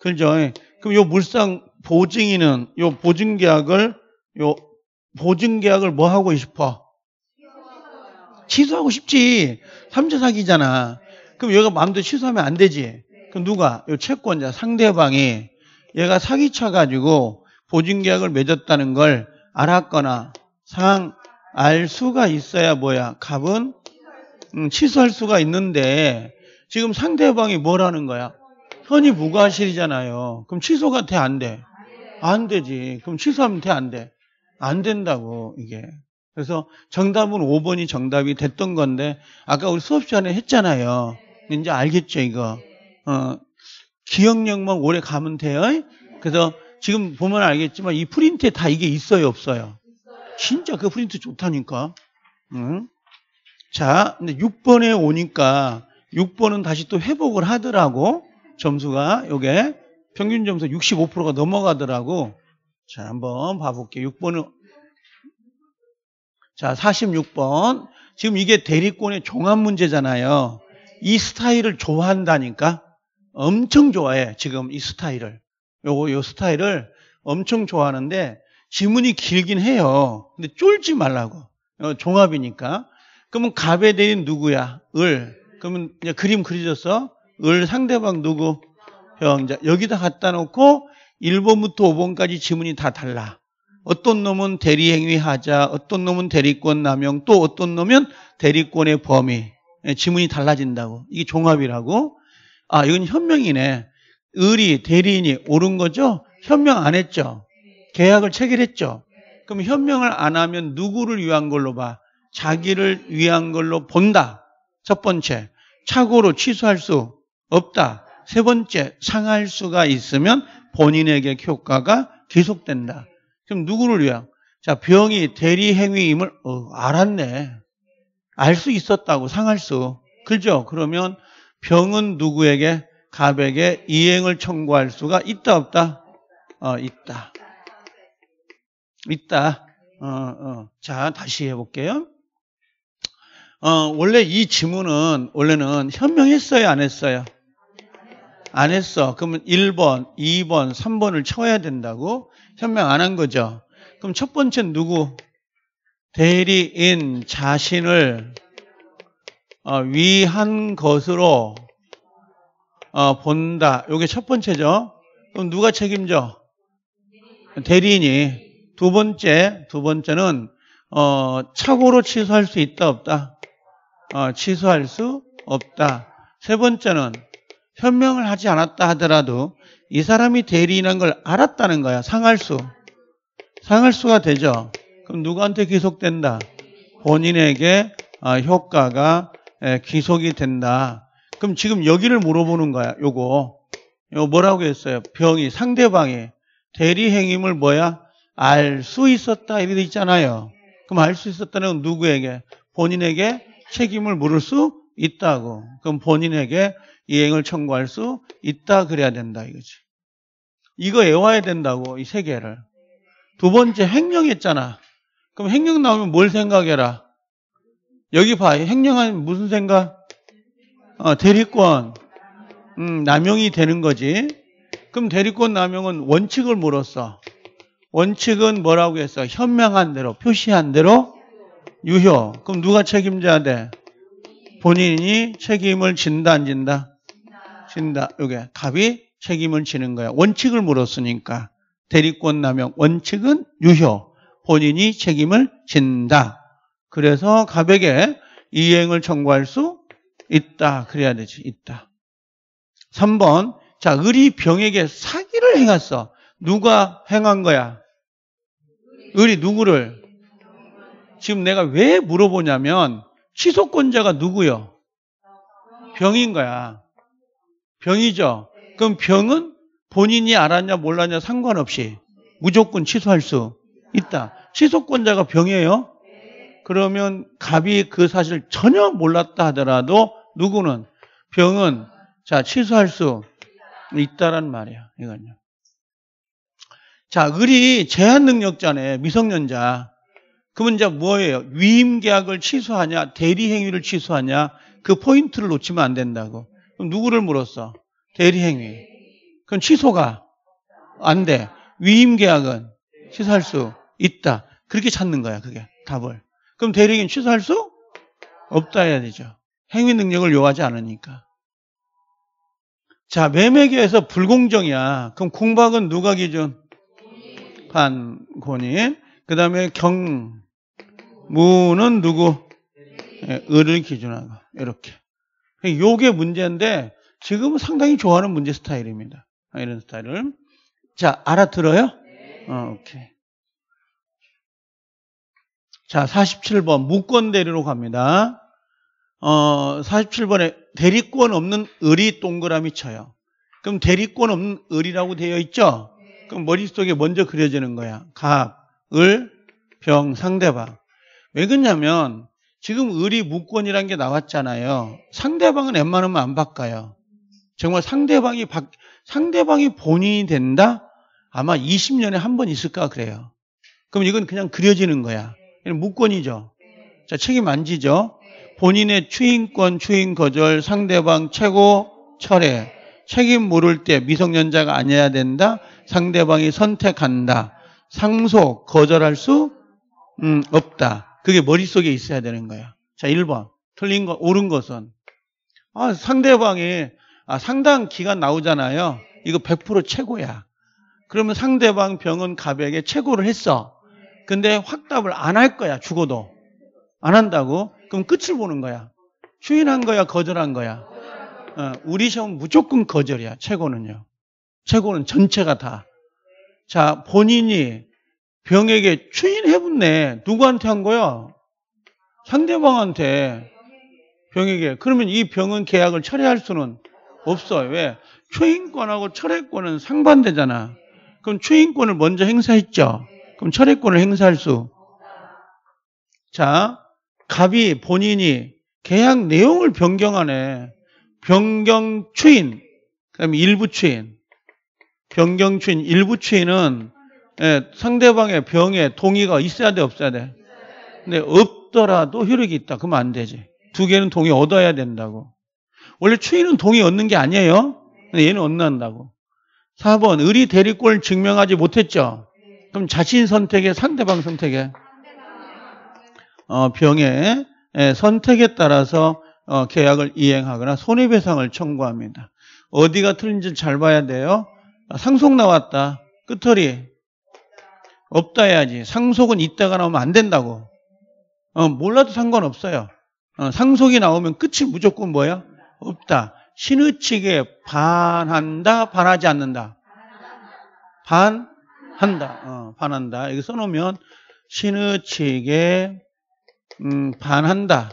그죠? 그럼 요 물상 보증인은 요 보증계약을 요 보증계약을 뭐 하고 싶어? 취소하고 싶지. 3자 사기잖아. 그럼 얘가 마음대로 취소하면 안 되지. 그럼 누가? 요 채권자, 상대방이 얘가 사기쳐 가지고 보증계약을 맺었다는 걸 알았거나 상, 알 수가 있어야 뭐야? 갑은 음, 취소할 수가 있는데 지금 상대방이 뭐라는 거야? 현이 무과실이잖아요 그럼 취소가 돼, 안 돼? 안 되지. 그럼 취소하면 돼, 안 돼? 안 된다고, 이게. 그래서 정답은 5번이 정답이 됐던 건데 아까 우리 수업 시간에 했잖아요. 이제 알겠죠 이거. 어, 기억력만 오래 가면 돼요. 그래서 지금 보면 알겠지만 이 프린트에 다 이게 있어요 없어요. 진짜 그 프린트 좋다니까. 응? 자, 근데 6번에 오니까 6번은 다시 또 회복을 하더라고. 점수가 요게 평균 점수 65%가 넘어가더라고. 자, 한번 봐볼게요. 6번은 자, 46번. 지금 이게 대리권의 종합 문제잖아요. 이 스타일을 좋아한다니까? 엄청 좋아해. 지금 이 스타일을. 요요 스타일을 엄청 좋아하는데 지문이 길긴 해요. 근데 쫄지 말라고. 어, 종합이니까. 그러면 갑에 대인 누구야? 을. 그러면 그림 그려졌어? 을 상대방 누구? 병 여기다 갖다 놓고 1번부터 5번까지 지문이 다 달라. 어떤 놈은 대리행위하자, 어떤 놈은 대리권 남용, 또 어떤 놈은 대리권의 범위. 예, 지문이 달라진다고. 이게 종합이라고. 아, 이건 현명이네. 을이, 대리인이 옳은 거죠? 현명 안 했죠? 계약을 체결했죠? 그럼 현명을 안 하면 누구를 위한 걸로 봐? 자기를 위한 걸로 본다. 첫 번째. 착오로 취소할 수 없다. 세 번째. 상할 수가 있으면 본인에게 효과가 계속된다. 그럼 누구를 위한? 자, 병이 대리행위임을 어, 알았네. 알 수 있었다고 상할 수. 그죠? 그러면 병은 누구에게 갑에게 이행을 청구할 수가 있다 없다? 어, 있다. 있다. 어, 어. 자, 다시 해볼게요. 어, 원래 이 지문은 원래는 현명했어요, 안 했어요? 안 했어. 그러면 1번, 2번, 3번을 쳐야 된다고. 현명안한 거죠. 그럼 첫 번째 누구? 대리인 자신을 어, 위한 것으로 어, 본다. 이게 첫 번째죠. 그럼 누가 책임져? 대리인이. 두 번째, 두 번째는 어, 착오로 취소할 수 있다 없다. 어, 취소할 수 없다. 세 번째는 현명을 하지 않았다 하더라도 이 사람이 대리인한 걸 알았다는 거야. 상할수. 상할수가 되죠. 그럼 누구한테 귀속된다? 본인에게 아, 효과가 귀속이 된다. 그럼 지금 여기를 물어보는 거야. 요거. 요 뭐라고 했어요? 병이 상대방이 대리 행임을 뭐야? 알 수 있었다 이래 돼 있잖아요. 그럼 알 수 있었다는 건 누구에게? 본인에게 책임을 물을 수 있다고. 그럼 본인에게 이행을 청구할 수 있다 그래야 된다 이거지. 이거 외워야 된다고 이세 개를. 두 번째 횡령했잖아. 그럼 횡령 나오면 뭘 생각해라. 여기 봐. 횡령한 무슨 생각? 어, 대리권. 음, 남용이 되는 거지. 그럼 대리권 남용은 원칙을 물었어. 원칙은 뭐라고 했어? 현명한 대로, 표시한 대로 유효. 그럼 누가 책임져야 돼? 본인이 책임을 진다, 안 진다? 진다 이게 갑이 책임을 지는 거야. 원칙을 물었으니까 대리권 남용 원칙은 유효. 본인이 책임을 진다. 그래서 갑에게 이행을 청구할 수 있다. 그래야 되지. 있다. 3번. 자, 을이 병에게 사기를 행했어. 누가 행한 거야? 을이 누구를? 지금 내가 왜 물어보냐면 취소권자가 누구요? 병인 거야. 병이죠. 그럼 병은 본인이 알았냐 몰랐냐 상관없이 무조건 취소할 수 있다. 취소권자가 병이에요. 그러면 갑이 그 사실 전혀 몰랐다 하더라도 누구는 병은 자 취소할 수 있다란 말이야. 이건요. 자, 을이 제한 능력자네 미성년자. 그러면 이제 뭐예요? 위임 계약을 취소하냐, 대리 행위를 취소하냐, 그 포인트를 놓치면 안 된다고. 그럼 누구를 물었어? 대리행위. 그럼 취소가 안 돼. 위임계약은 취소할 수 있다. 그렇게 찾는 거야, 그게 답을. 그럼 대리행위 취소할 수 없다 해야 되죠. 행위 능력을 요하지 않으니까. 자, 매매계에서 불공정이야. 그럼 공박은 누가 기준? 판권인. 그 다음에 경무는 누구? 예, 을을 기준하고. 이렇게. 요게 문제인데 지금 상당히 좋아하는 문제 스타일입니다. 아, 이런 스타일을. 자, 알아들어요? 네. 어, 오케이. 자, 47번 무권 대리로 갑니다. 어, 47번에 대리권 없는 을이 동그라미 쳐요. 그럼 대리권 없는 을이라고 되어 있죠? 네. 그럼 머릿속에 먼저 그려지는 거야. 갑, 을, 병, 상대방. 왜 그러냐면 지금 의리 무권이란 게 나왔잖아요. 상대방은 웬만하면 안 바꿔요. 정말 상대방이 바, 상대방이 본인이 된다? 아마 20년에 한 번 있을까 그래요. 그럼 이건 그냥 그려지는 거야. 무권이죠. 자, 책임 안 지죠. 본인의 추인권, 추인 거절, 상대방 최고 철회, 책임 물을 때 미성년자가 아니어야 된다. 상대방이 선택한다. 상속 거절할 수 음, 없다. 그게 머릿속에 있어야 되는 거야. 자, 1번. 틀린 거, 옳은 것은. 아, 상대방이, 아, 상당 기간 나오잖아요. 이거 100% 최고야. 그러면 상대방 병은 가에게 최고를 했어. 근데 확답을 안 할 거야, 죽어도. 안 한다고? 그럼 끝을 보는 거야. 추인한 거야, 거절한 거야? 어, 우리 시험 무조건 거절이야, 최고는요. 최고는 전체가 다. 자, 본인이 병에게 추인해붙네. 누구한테 한 거야? 상대방한테. 병에게. 그러면 이 병은 계약을 철회할 수는 없어요. 왜? 추인권하고 철회권은 상반되잖아. 그럼 추인권을 먼저 행사했죠. 그럼 철회권을 행사할 수. 자, 갑이 본인이 계약 내용을 변경하네. 변경 추인. 그다음에 일부 추인. 변경 추인, 일부 추인은 예, 상대방의 병에 동의가 있어야 돼 없어야 돼? 근데 없더라도 효력이 있다. 그러면 안 되지. 두 개는 동의 얻어야 된다고. 원래 추인은 동의 얻는 게 아니에요. 근데 얘는 얻는다고. 4번 의리 대리권을 증명하지 못했죠. 그럼 자신 선택에 상대방 선택에 어, 병의 예, 선택에 따라서 어, 계약을 이행하거나 손해배상을 청구합니다. 어디가 틀린지 잘 봐야 돼요. 아, 상속 나왔다. 끝털이 없다 해야지. 상속은 있다가 나오면 안 된다고. 어, 몰라도 상관없어요. 어, 상속이 나오면 끝이 무조건 뭐야? 없다. 신의칙에 반한다, 반하지 않는다. 반한다. 어, 반한다. 여기 써놓으면 신의칙에 음, 반한다.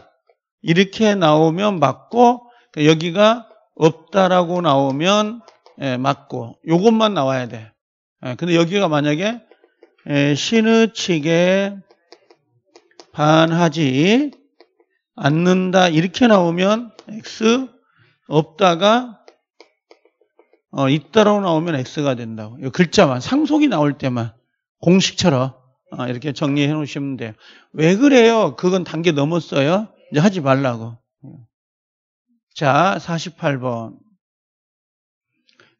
이렇게 나오면 맞고 그러니까 여기가 없다라고 나오면 예, 맞고 이것만 나와야 돼. 예, 근데 여기가 만약에 신의 칙에 반하지 않는다 이렇게 나오면 x 없다가 어, 있다라고 나오면 x가 된다고 이 글자만 상속이 나올 때만 공식처럼 어, 이렇게 정리해 놓으시면 돼요 왜 그래요? 그건 단계 넘었어요 이제 하지 말라고 자 48번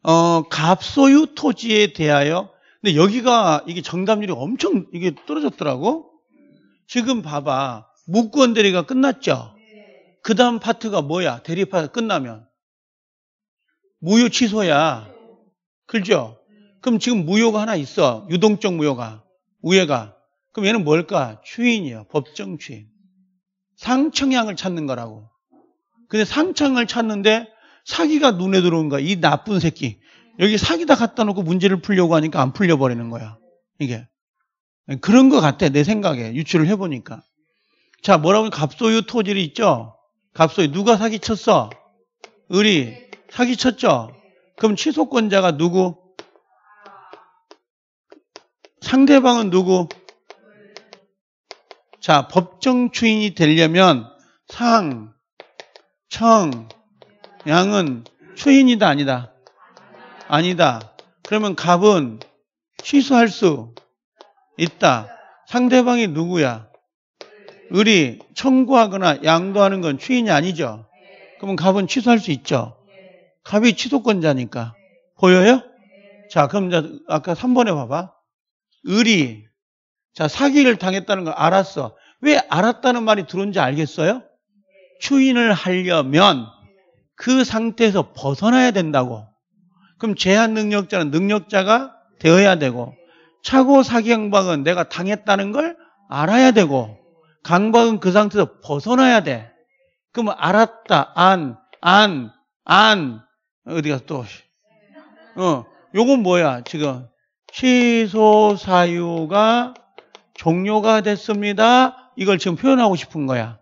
어, 갑소유 토지에 대하여 근데 여기가 이게 정답률이 엄청 이게 떨어졌더라고. 지금 봐봐. 무권 대리가 끝났죠? 그 다음 파트가 뭐야? 대리 파트 끝나면. 무효 취소야. 그죠? 그럼 지금 무효가 하나 있어. 유동적 무효가. 우회가. 그럼 얘는 뭘까? 추인이요. 법정 추인. 상청향을 찾는 거라고. 근데 상청을 찾는데 사기가 눈에 들어온 거야. 이 나쁜 새끼. 여기 사기다 갖다 놓고 문제를 풀려고 하니까 안 풀려버리는 거야. 이게. 그런 것 같아. 내 생각에. 유추를 해보니까. 자, 뭐라고 갑소유 토지이 있죠? 갑소유. 누가 사기쳤어? 을이 사기쳤죠? 그럼 취소권자가 누구? 상대방은 누구? 자, 법정 추인이 되려면 상, 청, 양은 추인이다 아니다. 아니다. 그러면 갑은 취소할 수 있다. 상대방이 누구야? 을이 청구하거나 양도하는 건 추인이 아니죠. 그러면 갑은 취소할 수 있죠. 갑이 취소권자니까. 보여요? 자, 그럼 아까 3번에 봐봐. 을이 자 사기를 당했다는 걸 알았어. 왜 알았다는 말이 들어온지 알겠어요? 추인을 하려면 그 상태에서 벗어나야 된다고. 그럼 제한 능력자는 능력자가 되어야 되고 차고 사경박은 기 내가 당했다는 걸 알아야 되고 강박은 그 상태에서 벗어나야 돼. 그러면 알았다. 안, 안, 안. 어디 가서 또. 어, 요건 뭐야, 지금. 취소 사유가 종료가 됐습니다. 이걸 지금 표현하고 싶은 거야.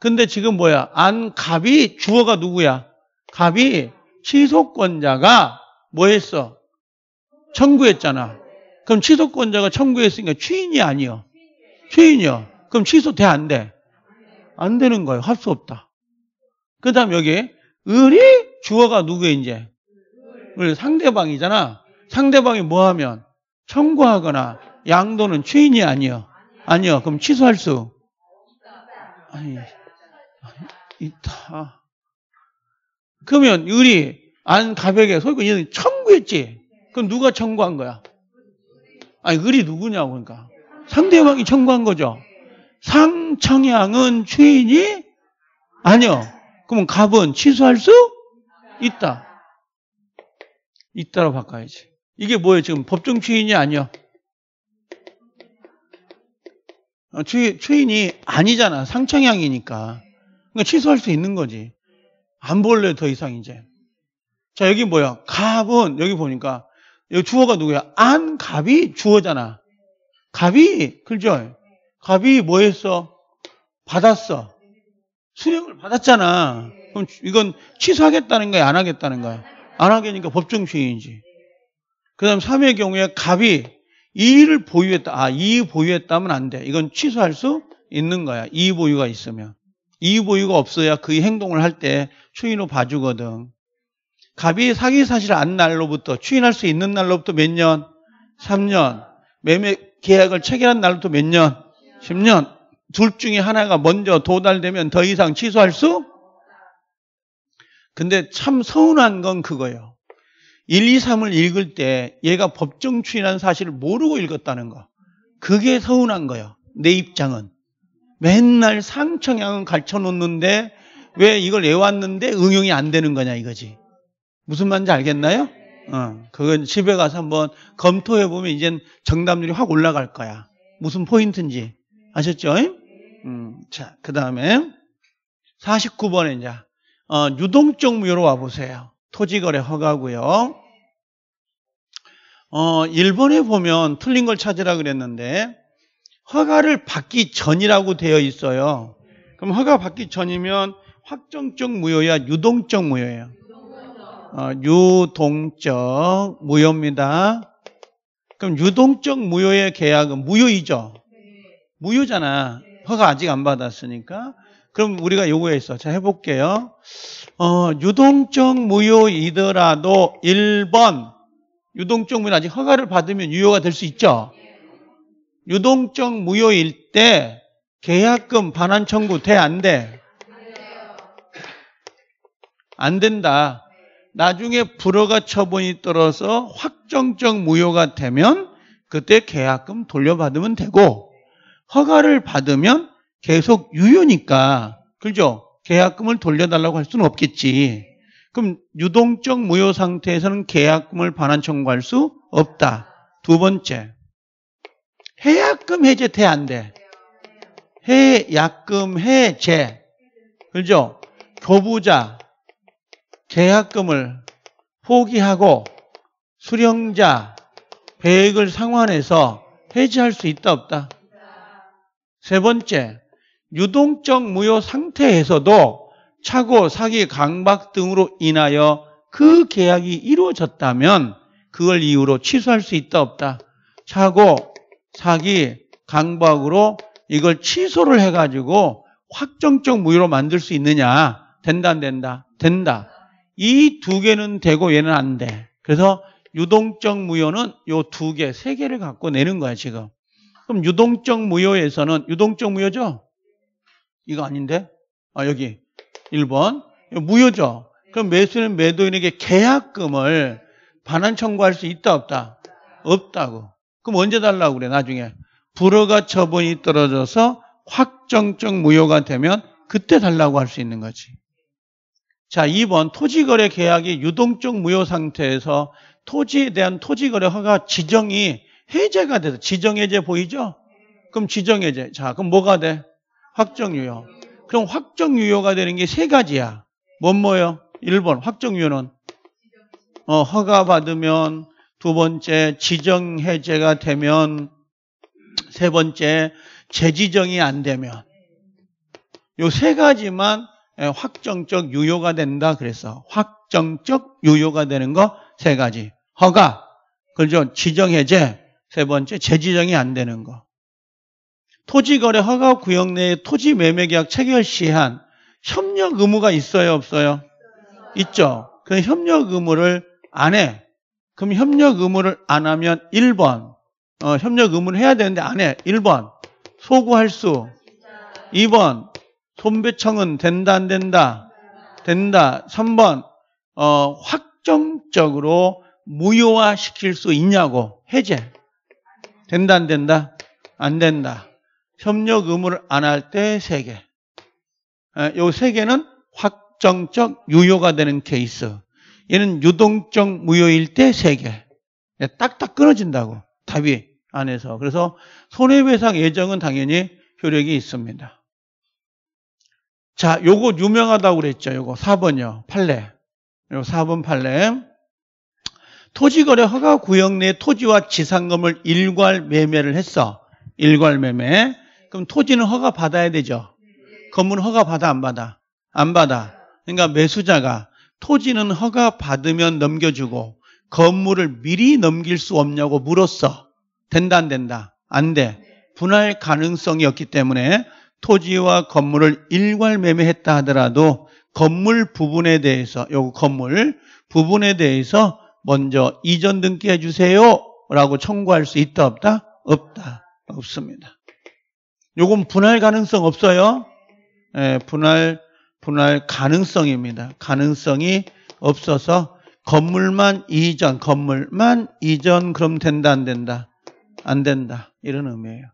근데 지금 뭐야? 안 갑이 주어가 누구야? 갑이 취소권자가 뭐 했어? 청구했잖아. 그럼 취소권자가 청구했으니까 취인이 아니요. 취인이요. 그럼 취소돼 안 돼? 안 되는 거예요. 할 수 없다. 그 다음 여기 을이 주어가 누구 이제? 을 상대방이잖아. 상대방이 뭐 하면? 청구하거나 양도는 취인이 아니요. 아니요. 그럼 취소할 수? 아니, 아 있다. 그러면 을이 안 가백에 서있고 얘는 청구했지. 그럼 누가 청구한 거야? 아니, 을이 누구냐고 그러니까. 상대방이 청구한 거죠. 상청양은 죄인이 아니요. 그러면 갑은 취소할 수 있다. 있다로 바꿔야지. 이게 뭐예요? 지금 법정 죄인이 아니요. 어, 죄인인이 아니잖아. 상청양이니까. 그러니까 취소할 수 있는 거지. 안 볼래 더 이상 이제. 자 여기 뭐야? 갑은 여기 보니까 여기 주어가 누구야? 안 갑이 주어잖아. 갑이 그죠? 갑이 뭐했어? 받았어. 수령을 받았잖아. 그럼 이건 취소하겠다는 거야? 안 하겠다는 거야? 안 하겠으니까 법정 시행이지. 그 다음 3의 경우에 갑이 이를 보유했다. 아, 이 보유했다면 안 돼. 이건 취소할 수 있는 거야. 이 보유가 있으면. 이의보유가 없어야 그의 행동을 할 때 추인으로 봐주거든. 갑이 사기 사실 안 날로부터 추인할 수 있는 날로부터 몇 년? 3년. 매매 계약을 체결한 날로부터 몇 년? 10년. 둘 중에 하나가 먼저 도달되면 더 이상 취소할 수? 근데 참 서운한 건 그거예요. 1, 2, 3을 읽을 때 얘가 법정 추인한 사실을 모르고 읽었다는 거. 그게 서운한 거예요. 내 입장은. 맨날 상청양은 가르쳐 놓는데 왜 이걸 외웠는데 응용이 안 되는 거냐 이거지. 무슨 말인지 알겠나요? 어, 그건 집에 가서 한번 검토해 보면 이젠 정답률이 확 올라갈 거야. 무슨 포인트인지 아셨죠? 음, 자, 그 다음에 49번에 이제 어, 유동적 무효로 와 보세요. 토지거래 허가고요. 어, 1번에 보면 틀린 걸 찾으라 그랬는데 허가를 받기 전이라고 되어 있어요. 그럼 허가 받기 전이면 확정적 무효야, 유동적 무효예요. 어, 유동적 무효입니다. 그럼 유동적 무효의 계약은 무효이죠. 무효잖아. 허가 아직 안 받았으니까. 그럼 우리가 요구했어. 자, 해볼게요. 어, 유동적 무효이더라도 1번. 유동적 무효는 아직 허가를 받으면 유효가 될 수 있죠. 유동적 무효일 때 계약금 반환 청구 돼? 안 돼? 안 된다. 나중에 불허가 처분이 떨어서 확정적 무효가 되면 그때 계약금 돌려받으면 되고 허가를 받으면 계속 유효니까 그죠? 계약금을 돌려달라고 할 수는 없겠지. 그럼 유동적 무효 상태에서는 계약금을 반환 청구할 수 없다. 두 번째. 해약금 해제돼 안 돼? 해약금 해제. 그죠? 교부자, 계약금을 포기하고 수령자, 배액을 상환해서 해지할 수 있다 없다. 세 번째, 유동적 무효 상태에서도 차고 사기 강박 등으로 인하여 그 계약이 이루어졌다면 그걸 이유로 취소할 수 있다 없다. 차고 사기 강박으로 이걸 취소를 해가지고 확정적 무효로 만들 수 있느냐? 된다, 안 된다? 된다. 이 두 개는 되고 얘는 안 돼. 그래서 유동적 무효는 요 두 개, 세 개를 갖고 내는 거야, 지금. 그럼 유동적 무효에서는, 유동적 무효죠? 이거 아닌데? 아, 여기. 1번. 무효죠? 그럼 매수는 매도인에게 계약금을 반환 청구할 수 있다, 없다? 없다고. 그럼 언제 달라고 그래 나중에 불허가 처분이 떨어져서 확정적 무효가 되면 그때 달라고 할 수 있는 거지. 자, 2번 토지거래 계약이 유동적 무효 상태에서 토지에 대한 토지거래 허가 지정이 해제가 돼서 지정해제 보이죠? 그럼 지정해제. 자, 그럼 뭐가 돼? 확정유효. 그럼 확정유효가 되는 게 세 가지야. 뭔 뭐 뭐요? 1번 확정유효는 어, 허가 받으면 두 번째 지정 해제가 되면 세 번째 재지정이 안 되면 요 세 가지만 예, 확정적 유효가 된다 그래서 확정적 유효가 되는 거 세 가지 허가 그죠 지정 해제 세 번째 재지정이 안 되는 거 토지거래 허가 구역 내에 토지 매매 계약 체결 시한 협력 의무가 있어요 없어요 있죠 그 협력 의무를 안 해. 그럼 협력 의무를 안 하면 1번 어, 협력 의무를 해야 되는데 안 해. 1번 소구할 수 2번 손배청은 된다 안 된다 된다 3번 어, 확정적으로 무효화시킬 수 있냐고 해제 된다 안 된다 안 된다 협력 의무를 안 할 때 3개 어, 요 3개는 확정적 유효가 되는 케이스 얘는 유동적 무효일 때 3개. 예, 딱딱 끊어진다고. 답이 안에서. 그래서 손해배상 예정은 당연히 효력이 있습니다. 자, 요거 유명하다고 그랬죠. 요거 4번요. 판례. 요 4번 판례. 토지거래 허가 구역 내 토지와 지상금을 일괄 매매를 했어. 일괄 매매. 그럼 토지는 허가 받아야 되죠. 건물 네. 허가 받아 안 받아? 안 받아. 그러니까 매수자가 토지는 허가 받으면 넘겨주고 건물을 미리 넘길 수 없냐고 물었어. 된다 안 된다? 안 돼. 분할 가능성이 없기 때문에 토지와 건물을 일괄 매매했다 하더라도 건물 부분에 대해서 요 건물 부분에 대해서 먼저 이전 등기해 주세요 라고 청구할 수 있다 없다? 없다. 없습니다. 요건 분할 가능성 없어요. 예, 분할 분할 가능성입니다. 가능성이 없어서 건물만 이전, 건물만 이전 그럼 된다 안 된다? 안 된다. 이런 의미예요.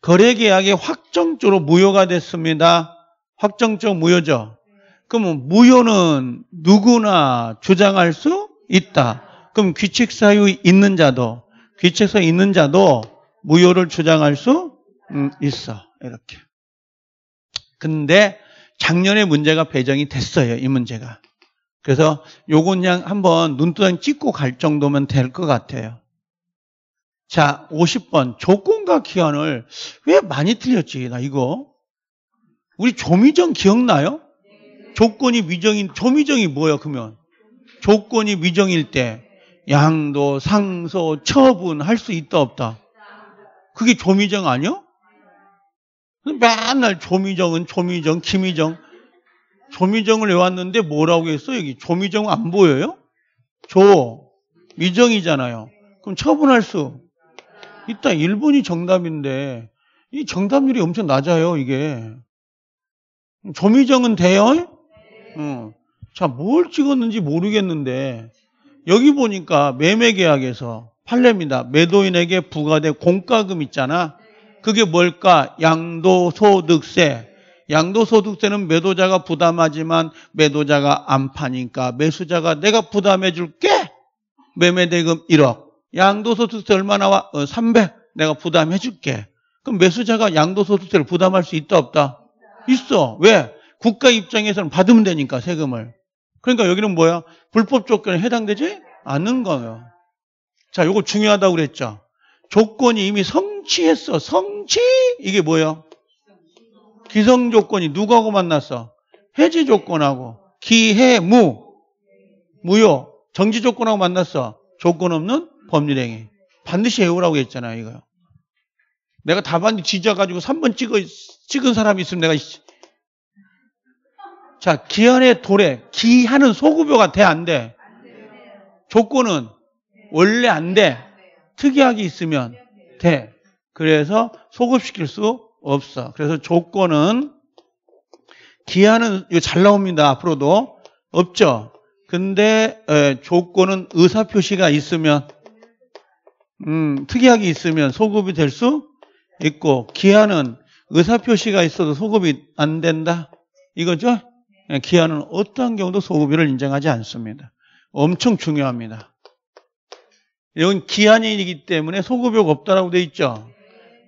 거래 계약이 확정적으로 무효가 됐습니다. 확정적 무효죠. 그럼 무효는 누구나 주장할 수 있다. 그럼 규칙 사유 있는 자도 규칙서 있는 자도 무효를 주장할 수 음, 있어. 이렇게. 근데 작년에 문제가 배정이 됐어요. 이 문제가. 그래서 요건 그냥 한번 눈두덩이 찍고 갈 정도면 될 것 같아요. 자, 50번. 조건과 기한을 왜 많이 틀렸지, 나 이거? 우리 조미정 기억나요? 조건이 위정인, 조미정이 뭐야, 그러면? 조건이 위정일 때, 양도, 상소, 처분 할 수 있다, 없다? 그게 조미정 아니요? 맨날 조미정은 조미정, 김희정. 조미정을 외웠는데 뭐라고 했어? 여기 조미정 안 보여요? 조, 미정이잖아요. 그럼 처분할 수 있다. 1번이 정답인데 이 정답률이 엄청 낮아요, 이게. 조미정은 돼요? 응. 자, 뭘 찍었는지 모르겠는데 여기 보니까 매매계약에서 판례입니다. 매도인에게 부과된 공과금 있잖아. 그게 뭘까? 양도소득세. 양도소득세는 매도자가 부담하지만 매도자가 안 파니까 매수자가 내가 부담해 줄게. 매매대금 1억. 양도소득세 얼마나 와? 어, 300. 내가 부담해 줄게. 그럼 매수자가 양도소득세를 부담할 수 있다 없다? 있어. 왜? 국가 입장에서는 받으면 되니까 세금을. 그러니까 여기는 뭐야? 불법 조건에 해당되지 않는 거예요. 자, 요거 중요하다고 그랬죠. 조건이 이미 성 성취했어. 성취? 이게 뭐예요? 기성 조건이 누구하고 만났어? 해지 조건하고. 기해, 무. 무요. 정지 조건하고 만났어. 조건 없는 법률행위. 반드시 해우라고 했잖아요, 이거 내가 답안 지져가지고 지 3번 찍어, 찍은 사람이 있으면 내가. 자, 기한의 도래. 기하는 소급효가 돼, 안 돼? 조건은 원래 안 돼. 특이하게 있으면 돼. 그래서 소급시킬 수 없어. 그래서 조건은 기한은 이거 잘 나옵니다. 앞으로도 없죠. 근데 에, 조건은 의사 표시가 있으면 음, 특이하게 있으면 소급이 될 수 있고 기한은 의사 표시가 있어도 소급이 안 된다. 이거죠? 예, 기한은 어떠한 경우도 소급이를 인정하지 않습니다. 엄청 중요합니다. 이건 기한이기 때문에 소급이 없다라고 돼 있죠.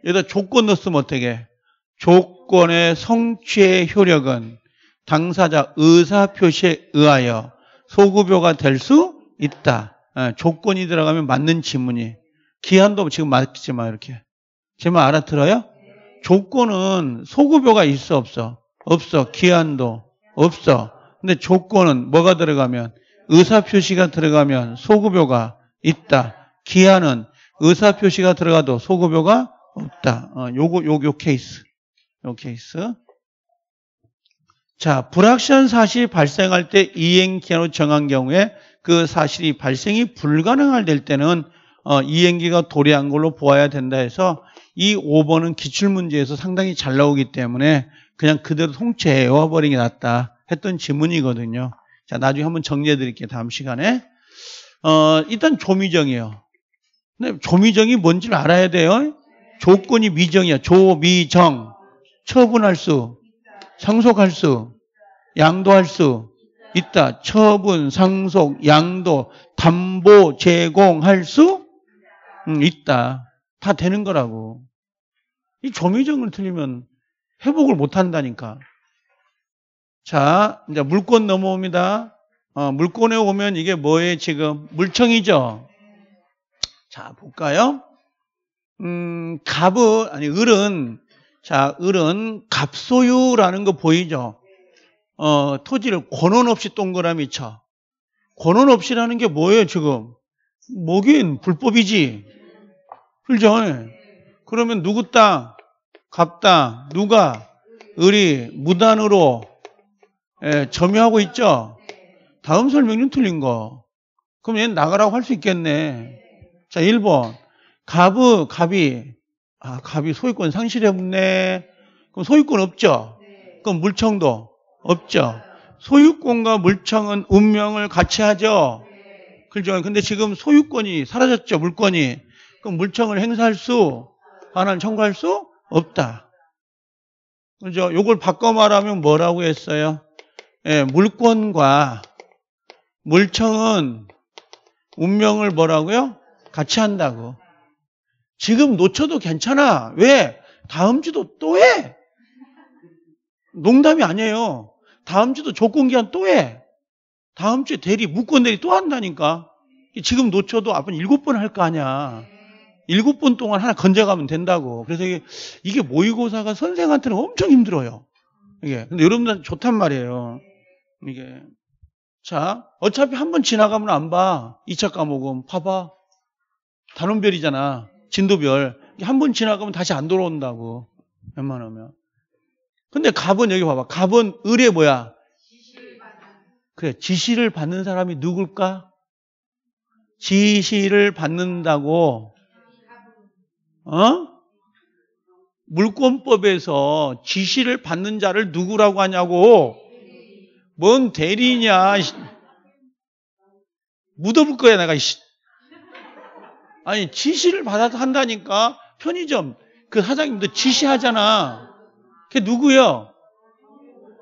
여기다 조건 넣었으면 어떻게? 조건의 성취의 효력은 당사자 의사 표시에 의하여 소급효가 될 수 있다. 어, 조건이 들어가면 맞는 지문이. 기한도 지금 맞지만 이렇게. 제 말 알아들어요? 조건은 소급효가 있어 없어? 없어. 기한도 없어. 근데 조건은 뭐가 들어가면 의사 표시가 들어가면 소급효가 있다. 기한은 의사 표시가 들어가도 소급효가 없다. 어, 요거 요, 요 케이스. 요 케이스. 자, 불확실한 사실이 발생할 때 이행 기한으로 정한 경우에 그 사실이 발생이 불가능할 될 때는 어, 이행기가 도래한 걸로 보아야 된다 해서 이 5번은 기출문제에서 상당히 잘 나오기 때문에 그냥 그대로 통째에 외워버린게 낫다 했던 질문이거든요. 자, 나중에 한번 정리해 드릴게요. 다음 시간에. 어, 일단 조미정이에요. 근데 조미정이 뭔지를 알아야 돼요. 조건이 미정이야. 조미정. 처분할 수, 상속할 수, 양도할 수 있다. 처분, 상속, 양도, 담보 제공할 수 음, 있다. 다 되는 거라고. 이 조미정을 틀리면 회복을 못 한다니까. 자, 이제 물권 넘어옵니다. 어, 물권에 오면 이게 뭐예요, 지금? 물청이죠? 자, 볼까요? 음, 갑은, 아니, 을은, 자, 을은 갑소유라는 거 보이죠? 어, 토지를 권원 없이 동그라미 쳐. 권원 없이라는 게 뭐예요, 지금? 뭐긴 불법이지. 그죠? 예. 그러면 누구 땅? 갑다. 누가? 을이 무단으로 예, 점유하고 있죠? 다음 설명좀 틀린 거. 그럼 얘 나가라고 할 수 있겠네. 자, 1번. 갑은, 갑이, 아, 갑이 소유권 상실해버네. 그럼 소유권 없죠? 네. 그럼 물청도 없죠? 소유권과 물청은 운명을 같이 하죠? 네. 그죠 근데 지금 소유권이 사라졌죠? 물권이. 그럼 물청을 행사할 수, 반환 청구할 수 없다. 그죠? 요걸 바꿔 말하면 뭐라고 했어요? 예, 물권과 물청은 운명을 뭐라고요? 같이 한다고. 지금 놓쳐도 괜찮아. 왜? 다음 주도 또 해. 농담이 아니에요. 다음 주도 조건 기한 또 해. 다음 주에 대리 묶권 대리 또 한다니까. 지금 놓쳐도 앞은 일곱 번 할 거 아니야. 일곱 번 동안 하나 건져가면 된다고. 그래서 이게, 이게 모의고사가 선생한테는 엄청 힘들어요. 이게. 근데 여러분들 좋단 말이에요. 이게. 자, 어차피 한 번 지나가면 안 봐. 2차 과목은 봐봐. 단원별이잖아. 진도별 한 번 지나가면 다시 안 돌아온다고 웬만하면. 근데 갑은 여기 봐봐. 갑은 의뢰 뭐야? 그래 지시를 받는 사람이 누굴까? 지시를 받는다고 어? 물권법에서 지시를 받는 자를 누구라고 하냐고 뭔 대리냐 묻어볼 거야 내가 아니 지시를 받아서 한다니까 편의점 그 사장님도 지시하잖아. 그게 누구요?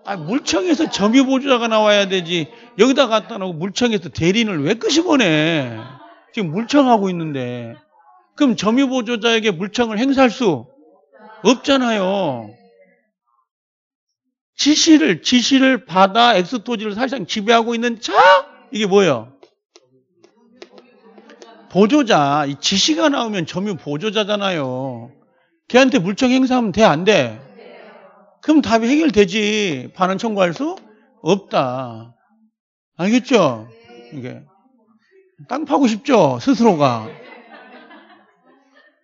아 물청에서 점유보조자가 나와야 되지. 여기다 갖다 놓고 물청에서 대리인을 왜 끄집어내? 지금 물청하고 있는데. 그럼 점유보조자에게 물청을 행사할 수 없잖아요. 지시를 지시를 받아 엑스토지를 사실상 지배하고 있는 자 이게 뭐예요? 보조자, 이 지시가 나오면 점유 보조자잖아요. 걔한테 물적 행사하면 돼, 안 돼? 그럼 답이 해결되지. 반환 청구할 수 없다. 알겠죠? 이게. 땅 파고 싶죠? 스스로가.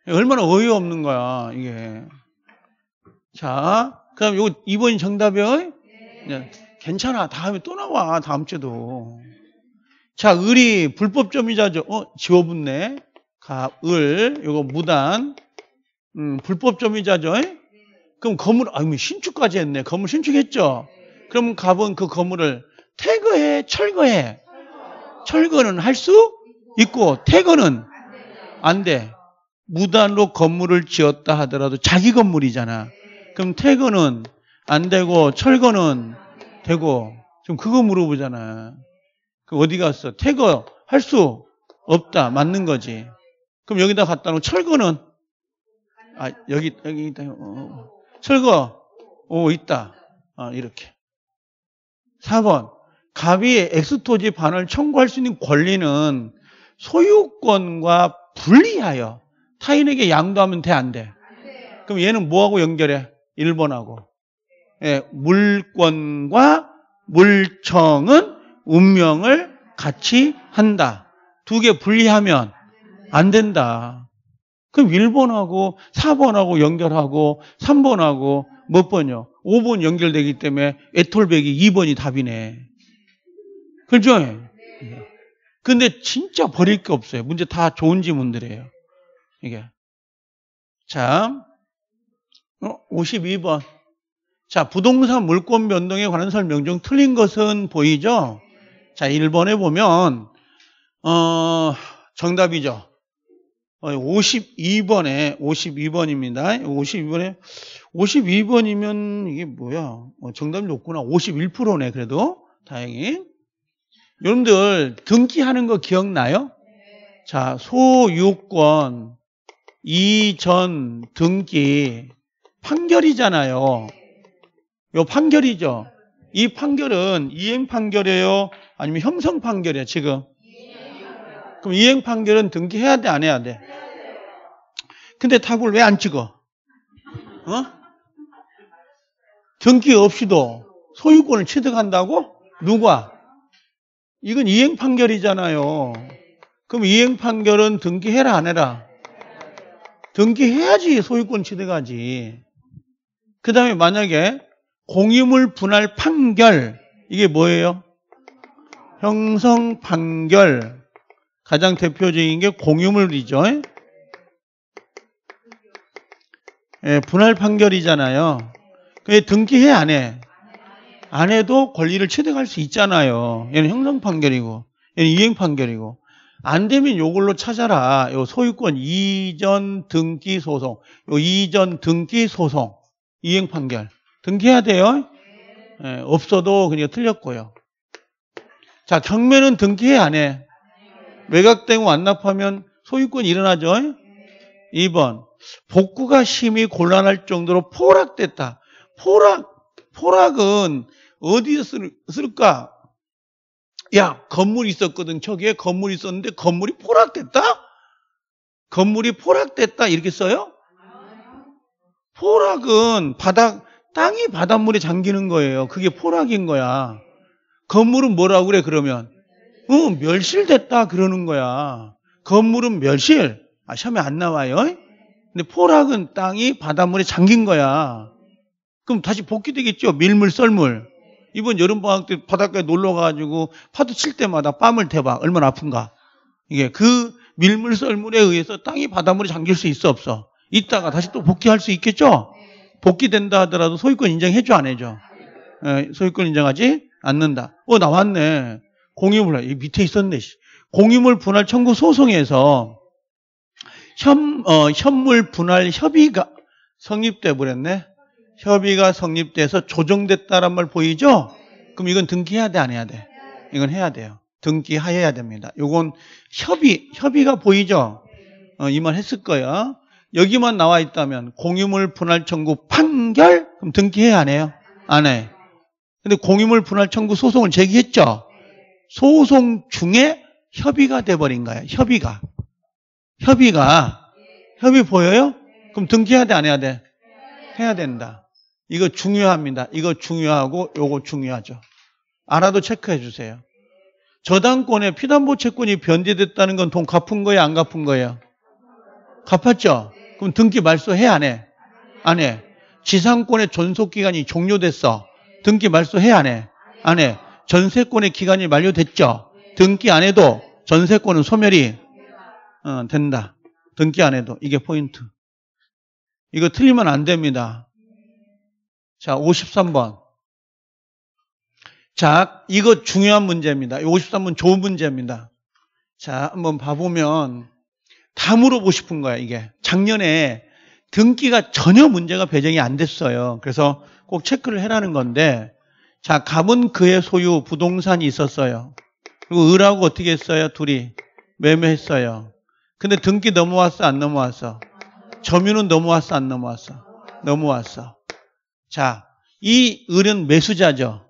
얼마나 어이없는 거야, 이게. 자, 그 다음 요이번 정답이요? 네. 괜찮아. 다음에 또 나와. 다음 주도. 에 자, 을이 불법점유자죠. 어, 지워붙네. 가, 을, 요거 무단. 음, 불법점유자죠. 그럼 건물, 아유, 신축까지 했네. 건물 신축했죠. 그럼 갑은 그 건물을 태거해 철거해. 철거는 할 수 있고, 태거는안 돼. 무단으로 건물을 지었다 하더라도 자기 건물이잖아. 그럼 태거는안 되고, 철거는 되고. 지금 그거 물어보잖아. 그 어디 갔어? 퇴거할 수 없다. 맞는 거지. 그럼 여기다 갖다 놓고 철거는 아 여기 여기 있다. 어, 어. 철거 오 어, 있다. 아, 이렇게. 4번 갑이 엑스토지 반을 청구할 수 있는 권리는 소유권과 분리하여 타인에게 양도하면 돼, 안 돼? 그럼 얘는 뭐하고 연결해? 1번하고. 예, 물권과 물청은 운명을 같이 한다. 두 개 분리하면 안 된다. 그럼 1번하고 4번하고 연결하고 3번하고 몇 번이요? 5번 연결되기 때문에 애톨백이 2번이 답이네. 그죠? 예. 근데 진짜 버릴 게 없어요. 문제 다 좋은 지문들이에요. 이게. 자, 52번. 어, 자, 부동산 물권 변동에 관한 설명 중 틀린 것은 보이죠? 자, 1번에 보면 어, 정답이죠. 52번에 어, 52번입니다. 52번에 52번이면 이게 뭐야? 어, 정답이 높구나. 51%네 그래도 다행히. 여러분들 등기하는 거 기억나요? 자, 소유권 이전 등기 판결이잖아요. 요 판결이죠. 이 판결은 이행 판결이에요. 아니면 형성 판결이야, 지금? 그럼 이행 판결은 등기해야 돼, 안 해야 돼? 근데 탑을 왜 안 찍어? 어? 등기 없이도 소유권을 취득한다고? 누가? 이건 이행 판결이잖아요. 그럼 이행 판결은 등기해라, 안 해라? 등기해야지 소유권 취득하지. 그 다음에 만약에 공유물 분할 판결, 이게 뭐예요? 형성 판결 가장 대표적인 게 공유물이죠. 예, 분할 판결이잖아요. 그게 등기해 안 해? 안 해도 권리를 취득할 수 있잖아요. 얘는 형성 판결이고, 얘는 이행 판결이고. 안 되면 요걸로 찾아라. 요 소유권 이전 등기 소송. 요 이전 등기 소송. 이행 판결. 등기해야 돼요. 예, 없어도 그냥 틀렸고요. 자, 경매는 등기해 안 해? 외곽되고 완납하면 소유권이 일어나죠. 2번 복구가 심히 곤란할 정도로 포락됐다. 포락, 포락은 어디에 쓸까? 야, 건물 있었거든. 저기에 건물 있었는데 건물이 포락됐다? 건물이 포락됐다. 이렇게 써요? 포락은 바닥, 땅이 바닷물에 잠기는 거예요. 그게 포락인 거야. 건물은 뭐라고 그래 그러면? 어, 멸실됐다 그러는 거야. 건물은 멸실. 아, 시험에 안 나와요. 근데 포락은 땅이 바닷물에 잠긴 거야. 그럼 다시 복귀되겠죠. 밀물 썰물. 이번 여름 방학 때 바닷가에 놀러 가지고 파도 칠 때마다 뺨을 대봐. 얼마나 아픈가. 이게 그 밀물 썰물에 의해서 땅이 바닷물에 잠길 수 있어 없어. 있다가 다시 또 복귀할 수 있겠죠. 복귀된다 하더라도 소유권 인정해줘 안 해줘? 예, 소유권 인정하지? 않는다. 어, 나왔네. 공유물, 이 밑에 있었네. 공유물 분할 청구 소송에서 현, 어, 현물 분할 협의가 성립돼 버렸네. 협의가 성립돼서 조정됐다란 말 보이죠? 그럼 이건 등기해야 돼, 안 해야 돼? 이건 해야 돼요. 등기하여야 됩니다. 이건 협의, 협의가 보이죠? 어, 이말 했을 거예요. 여기만 나와 있다면 공유물 분할 청구 판결? 그럼 등기해야 안 해요? 안 해. 근데 공유물 분할 청구 소송을 제기했죠. 소송 중에 협의가 돼버린 거예요. 협의가. 협의가. 협의 보여요? 그럼 등기해야 돼? 안 해야 돼? 해야 된다. 이거 중요합니다. 이거 중요하고 요거 중요하죠. 알아도 체크해 주세요. 저당권에 피담보 채권이 변제됐다는 건 돈 갚은 거예요? 안 갚은 거예요? 갚았죠? 그럼 등기 말소해? 안 해? 안 해. 지상권의 존속기간이 종료됐어. 등기 말소해 야안 해? 안 해. 전세권의 기간이 만료됐죠. 등기 안 해도 전세권은 소멸이 어, 된다. 등기 안 해도 이게 포인트. 이거 틀리면 안 됩니다. 자, 53번. 자, 이거 중요한 문제입니다. 53번 좋은 문제입니다. 자, 한번 봐보면 다 물어보고 싶은 거야, 이게. 작년에 등기가 전혀 문제가 배정이 안 됐어요. 그래서 꼭 체크를 해라는 건데 자 갑은 그의 소유 부동산이 있었어요. 그리고 을하고 어떻게 했어요? 둘이 매매했어요. 근데 등기 넘어왔어? 안 넘어왔어? 점유는 넘어왔어? 안 넘어왔어? 넘어왔어. 자, 이 을은 매수자죠.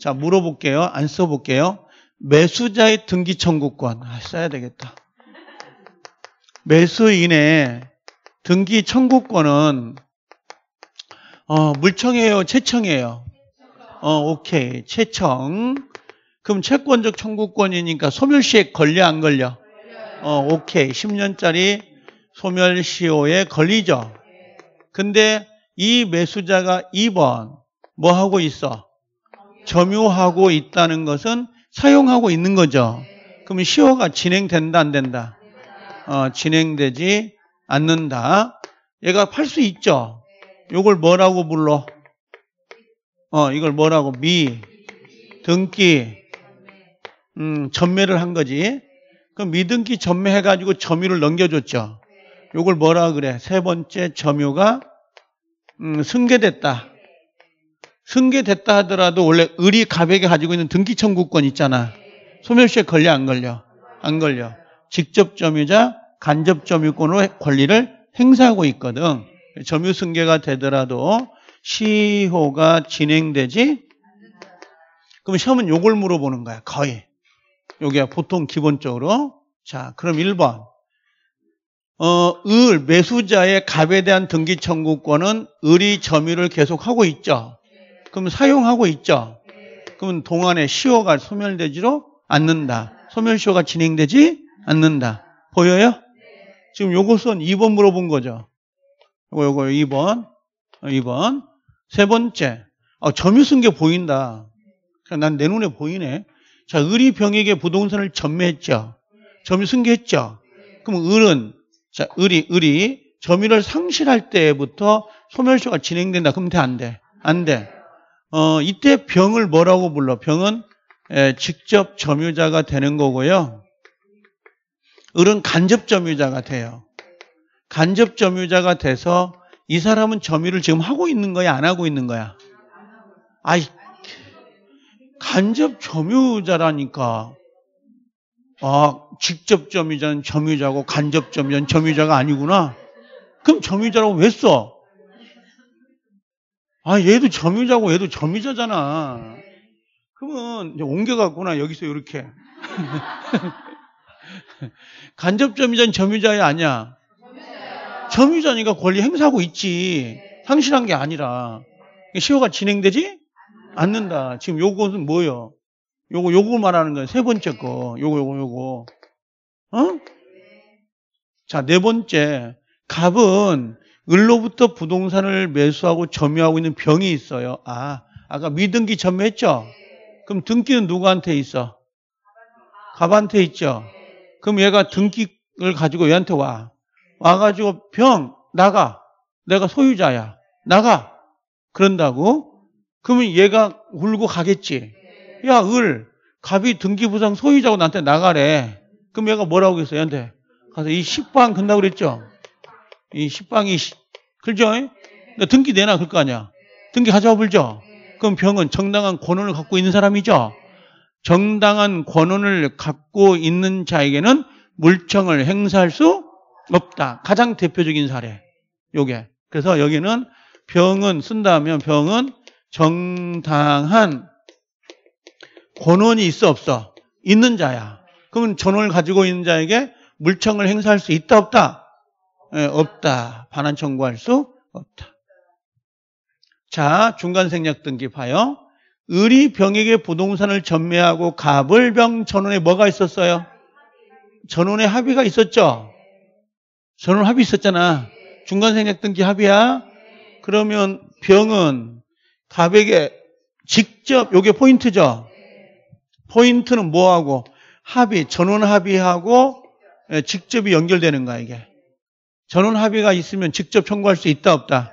자, 물어볼게요. 안 써볼게요. 매수자의 등기 청구권. 아, 써야 되겠다. 매수인의 등기 청구권은 어, 물청이에요? 채청이에요? 어, 오케이. 채청. 그럼 채권적 청구권이니까 소멸시에 걸려, 안 걸려? 어, 오케이. 10년짜리 소멸시효에 걸리죠. 근데 이 매수자가 2번, 뭐 하고 있어? 점유하고 있다는 것은 사용하고 있는 거죠. 그럼 시효가 진행된다, 안 된다? 어, 진행되지 않는다. 얘가 팔 수 있죠. 이걸 뭐라고 불러? 어, 이걸 뭐라고? 미, 등기, 음, 전매를 한 거지. 그럼 미등기 전매해가지고 점유를 넘겨줬죠. 이걸 뭐라 그래? 세 번째 점유가 음, 승계됐다. 승계됐다 하더라도 원래 을이 가백에 가지고 있는 등기 청구권 있잖아. 소멸시에 걸려 안 걸려? 안 걸려. 직접 점유자, 간접 점유권으로 권리를 행사하고 있거든. 점유승계가 되더라도 시효가 진행되지 그럼 시험은 요걸 물어보는 거야 거의 여기게 보통 기본적으로 자 그럼 1번 어, 을 매수자의 갑에 대한 등기 청구권은 을이 점유를 계속하고 있죠 그럼 사용하고 있죠 그럼 동안에 시효가 소멸되지로 않는다 소멸시효가 진행되지 않는다 보여요? 지금 요것은 2번 물어본 거죠 요거 요거 2번 2번 어, 세 번째 아, 점유 쓴게 보인다 그러니까 난내 눈에 보이네 자 을이 병에게 부동산을 전매했죠 점유 승계했죠 그럼 을은 자 을이 을이 점유를 상실할 때부터 소멸시효가 진행된다 그럼 돼안 돼? 안 돼. 어, 이때 병을 뭐라고 불러? 병은 에, 예, 직접 점유자가 되는 거고요. 을은 간접 점유자가 돼요. 간접 점유자가 돼서 이 사람은 점유를 지금 하고 있는 거야, 안 하고 있는 거야? 아이, 간접 점유자라니까. 아, 직접 점유자는 점유자고 간접 점유자는 점유자가 아니구나. 그럼 점유자라고 왜 써? 아, 얘도 점유자고 얘도 점유자잖아. 그러면 옮겨갔구나, 여기서 이렇게. [laughs] 간접 점유자는 점유자야 아니야. 점유자니까 권리 행사하고 있지. 네. 상실한 게 아니라. 네. 시효가 진행되지 않는다. 지금 요것은 뭐예요? 요거, 요거 말하는 거예요. 세 번째 거. 요거, 요거, 요거. 어? 네. 자, 네 번째. 갑은 을로부터 부동산을 매수하고 점유하고 있는 병이 있어요. 아, 아까 미등기 점유했죠? 그럼 등기는 누구한테 있어? 갑한테 있죠? 그럼 얘가 등기를 가지고 얘한테 와. 와가지고 병 나가 내가 소유자야 나가 그런다고 그러면 얘가 울고 가겠지 야 을 갑이 등기부상 소유자고 나한테 나가래 그럼 얘가 뭐라고 했어 얘한테 가서 이 식빵 근다 고 그랬죠 이 식빵이 그죠 그러니까 등기 내놔 그럴 거 아니야 등기 가져와불죠 그럼 병은 정당한 권원을 갖고 있는 사람이죠 정당한 권원을 갖고 있는 자에게는 물청을 행사할 수 없다. 가장 대표적인 사례. 요게. 그래서 여기는 병은 쓴다면 병은 정당한 권원이 있어 없어. 있는 자야. 그러면 전원을 가지고 있는 자에게 물청을 행사할 수 있다 없다? 네, 없다. 반환 청구할 수 없다. 자, 중간 생략 등기파요. 을이 병에게 부동산을 전매하고 갑을 병 전원에 뭐가 있었어요? 전원에 합의가 있었죠. 전원 합의 있었잖아. 중간 생략 등기 합의야. 그러면 병은 갑에게 직접 요게 포인트죠. 포인트는 뭐하고 합의 전원 합의하고 예, 직접이 연결되는 거야 이게. 전원 합의가 있으면 직접 청구할 수 있다 없다.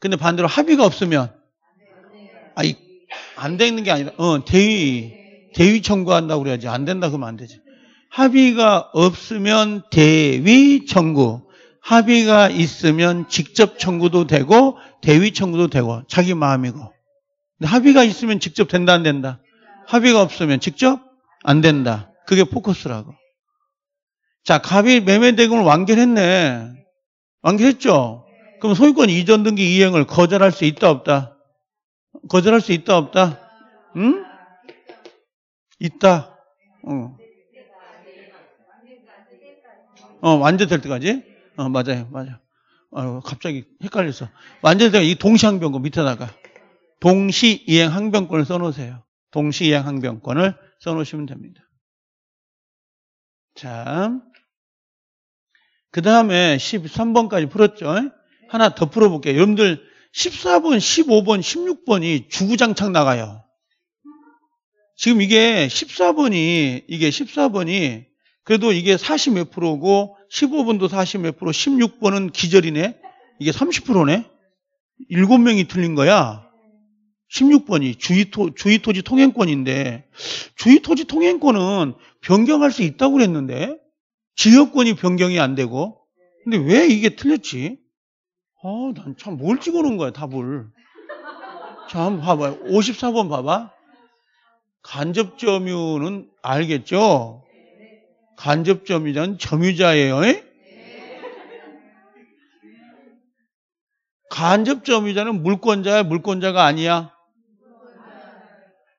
근데 반대로 합의가 없으면 아이안돼 있는 게 아니라 어 대위 대위 청구한다고 그래야지 안 된다 그러면 안 되지. 합의가 없으면 대위 청구, 합의가 있으면 직접 청구도 되고 대위 청구도 되고 자기 마음이고. 근데 합의가 있으면 직접 된다 안 된다. 합의가 없으면 직접 안 된다. 그게 포커스라고. 자, 갑이 매매 대금을 완결했네. 완결했죠? 그럼 소유권 이전 등기 이행을 거절할 수 있다 없다? 거절할 수 있다 없다? 응? 있다. 응. 어. 어, 완전될 때까지. 어, 맞아요. 맞아. 아, 어, 갑자기 헷갈려서 완제될 때이 동시항변권 밑에다가 동시 이행 항변권을 써 놓으세요. 동시 이행 항변권을 써 놓으시면 됩니다. 자. 그다음에 13번까지 풀었죠. 하나 더 풀어 볼게요. 여러분들 14번, 15번, 16번이 주구장창 나가요. 지금 이게 14번이, 이게 14번이 그래도 이게 40 몇 프로고 15번도 40 몇 프로, 16번은 기절이네. 이게 30%네. 7명이 틀린 거야. 16번이 주의토, 주의토지 통행권인데 주의토지 통행권은 변경할 수 있다고 그랬는데 지역권이 변경이 안 되고 근데 왜 이게 틀렸지? 아, 난 참 뭘 찍어놓은 거야 답을 자 한번 봐봐요 54번 봐봐 간접점유는 알겠죠? 간접점이란 점유자예요. 간접점유자는 물권자야, 물권자가 아니야.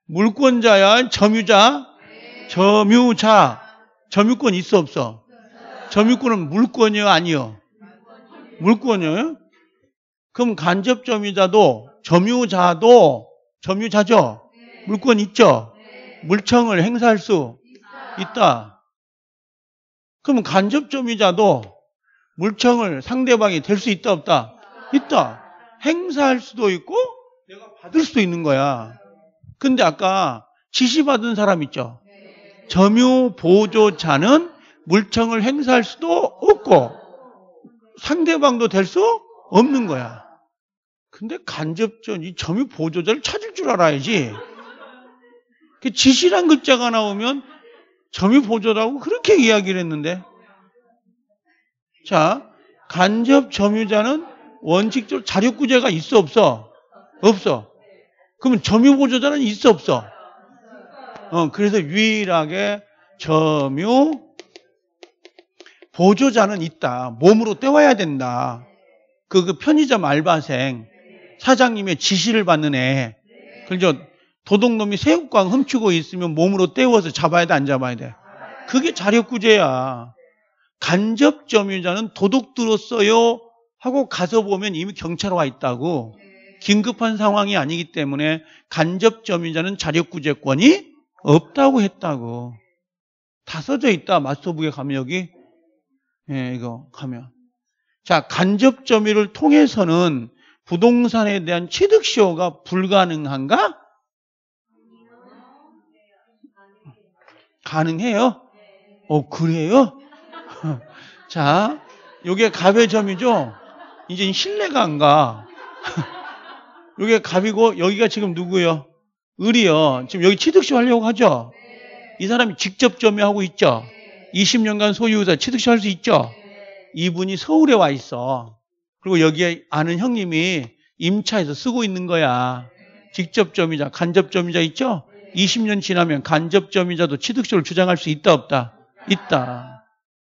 물권자야, 점유자, 점유자, 점유권 있어 없어? 점유권은 물권이요, 아니요? 물권이요. 그럼 간접점유자도 점유자도 점유자죠. 물권 있죠. 물청을 행사할 수 있다. 그러면 간접점이자도 물청을 상대방이 될 수 있다 없다? 있다. 행사할 수도 있고 내가 받을 수도 있는 거야. 근데 아까 지시받은 사람 있죠? 점유 보조자는 물청을 행사할 수도 없고 상대방도 될 수 없는 거야. 근데 간접전 이 점유 보조자를 찾을 줄 알아야지. 그 지시란 글자가 나오면 점유 보조라고 그렇게 이야기를 했는데. 자, 간접 점유자는 원칙적으로 자력구제가 있어 없어? 없어. 그러면 점유 보조자는 있어 없어? 어, 그래서 유일하게 점유 보조자는 있다. 몸으로 떼와야 된다. 그, 그 편의점 알바생 사장님의 지시를 받는 애. 그죠? 도둑놈이 새우광 훔치고 있으면 몸으로 때워서 잡아야 돼, 안 잡아야 돼? 그게 자력구제야. 간접점유자는 도둑 들었어요 하고 가서 보면 이미 경찰 와 있다고. 긴급한 상황이 아니기 때문에 간접점유자는 자력구제권이 없다고 했다고. 다 써져 있다. 마스터북에 가면 여기. 예, 이거 가면. 자, 간접점유를 통해서는 부동산에 대한 취득시효가 불가능한가? 가능해요? 어, 그래요? [laughs] 자, 요게 갑의점이죠? 이제 신뢰가 안 가. [laughs] 요게 갑이고, 여기가 지금 누구요? 을이요. 지금 여기 취득시 하려고 하죠? 이 사람이 직접 점유하고 있죠? 20년간 소유자 취득시 할 수 있죠? 이분이 서울에 와 있어. 그리고 여기에 아는 형님이 임차해서 쓰고 있는 거야. 직접 점유자, 간접 점유자 있죠? 20년 지나면 간접점유자도 취득세를 주장할 수 있다 없다? 있다.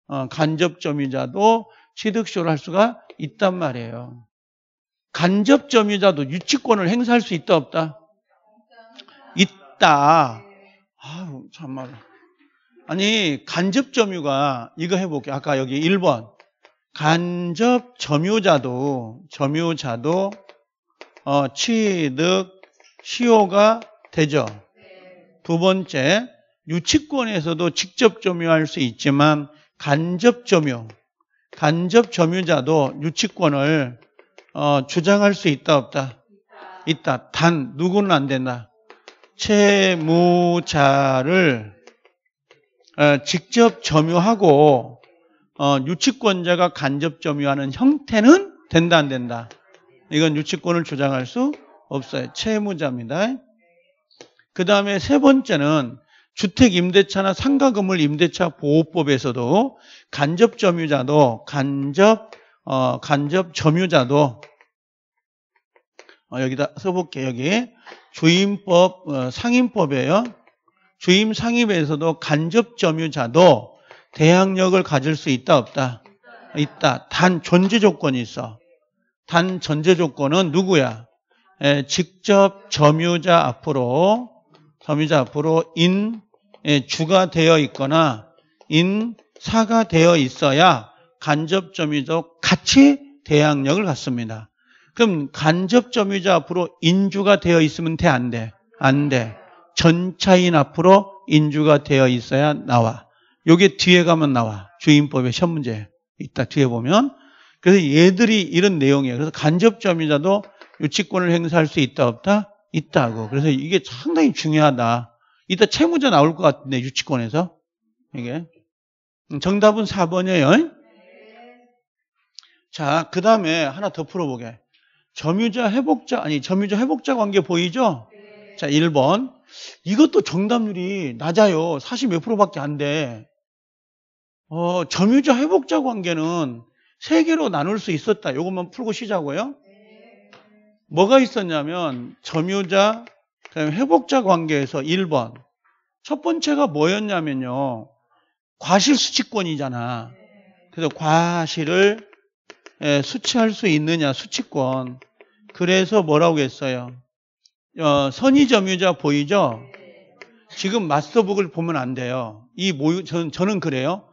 어, 간접점유자도 취득세를 할 수가 있단 말이에요. 간접점유자도 유치권을 행사할 수 있다 없다? 있다. 아우 참말로. 아니 간접점유가 이거 해볼게. 아까 여기 1번 간접점유자도 점유자도 어, 취득 시효가 되죠. 두 번째, 유치권에서도 직접 점유할 수 있지만 간접 점유, 간접 점유자도 유치권을 어, 주장할 수 있다 없다? 있다. 단 누구는 안 된다. 채무자를 어, 직접 점유하고 어, 유치권자가 간접 점유하는 형태는 된다 안 된다. 이건 유치권을 주장할 수 없어요. 채무자입니다. 그 다음에 세 번째는 주택 임대차나 상가건물 임대차 보호법에서도 간접 점유자도 간접 어, 간접 점유자도 어, 여기다 써볼게 여기 주임법 어, 상임법에요 주임 상임에서도 간접 점유자도 대항력을 가질 수 있다 없다 있다. 단 존재 조건이 있어. 단 전제 조건은 누구야? 에, 예, 직접 점유자 앞으로 접유자 앞으로 인의 주가 되어 있거나 인사가 되어 있어야 간접 점이도 같이 대항력을 갖습니다. 그럼 간접 점유자 앞으로 인주가 되어 있으면 돼? 안 돼? 안 돼. 전차인 앞으로 인주가 되어 있어야 나와. 요게 뒤에 가면 나와. 주인법의 첫 문제. 있다 뒤에 보면. 그래서 얘들이 이런 내용이에요. 그래서 간접 점유자도 유치권을 행사할 수 있다 없다? 있다고. 그래서 이게 상당히 중요하다. 이따 채무자 나올 것 같은데, 유치권에서. 이게. 정답은 4번이에요. 자, 그 다음에 하나 더 풀어보게. 점유자 회복자, 아니, 점유자 회복자 관계 보이죠? 자, 1번. 이것도 정답률이 낮아요. 40 몇 프로밖에 안 돼. 어, 점유자 회복자 관계는 세 개로 나눌 수 있었다. 이것만 풀고 쉬자고요. 뭐가 있었냐면 점유자, 그다음에 회복자 관계에서 1번. 첫 번째가 뭐였냐면요. 과실 수치권이잖아. 그래서 과실을 예, 수치할 수 있느냐, 수치권. 그래서 뭐라고 했어요? 어, 선의 점유자 보이죠? 지금 마스터북을 보면 안 돼요. 이 모유, 저는, 저는 그래요.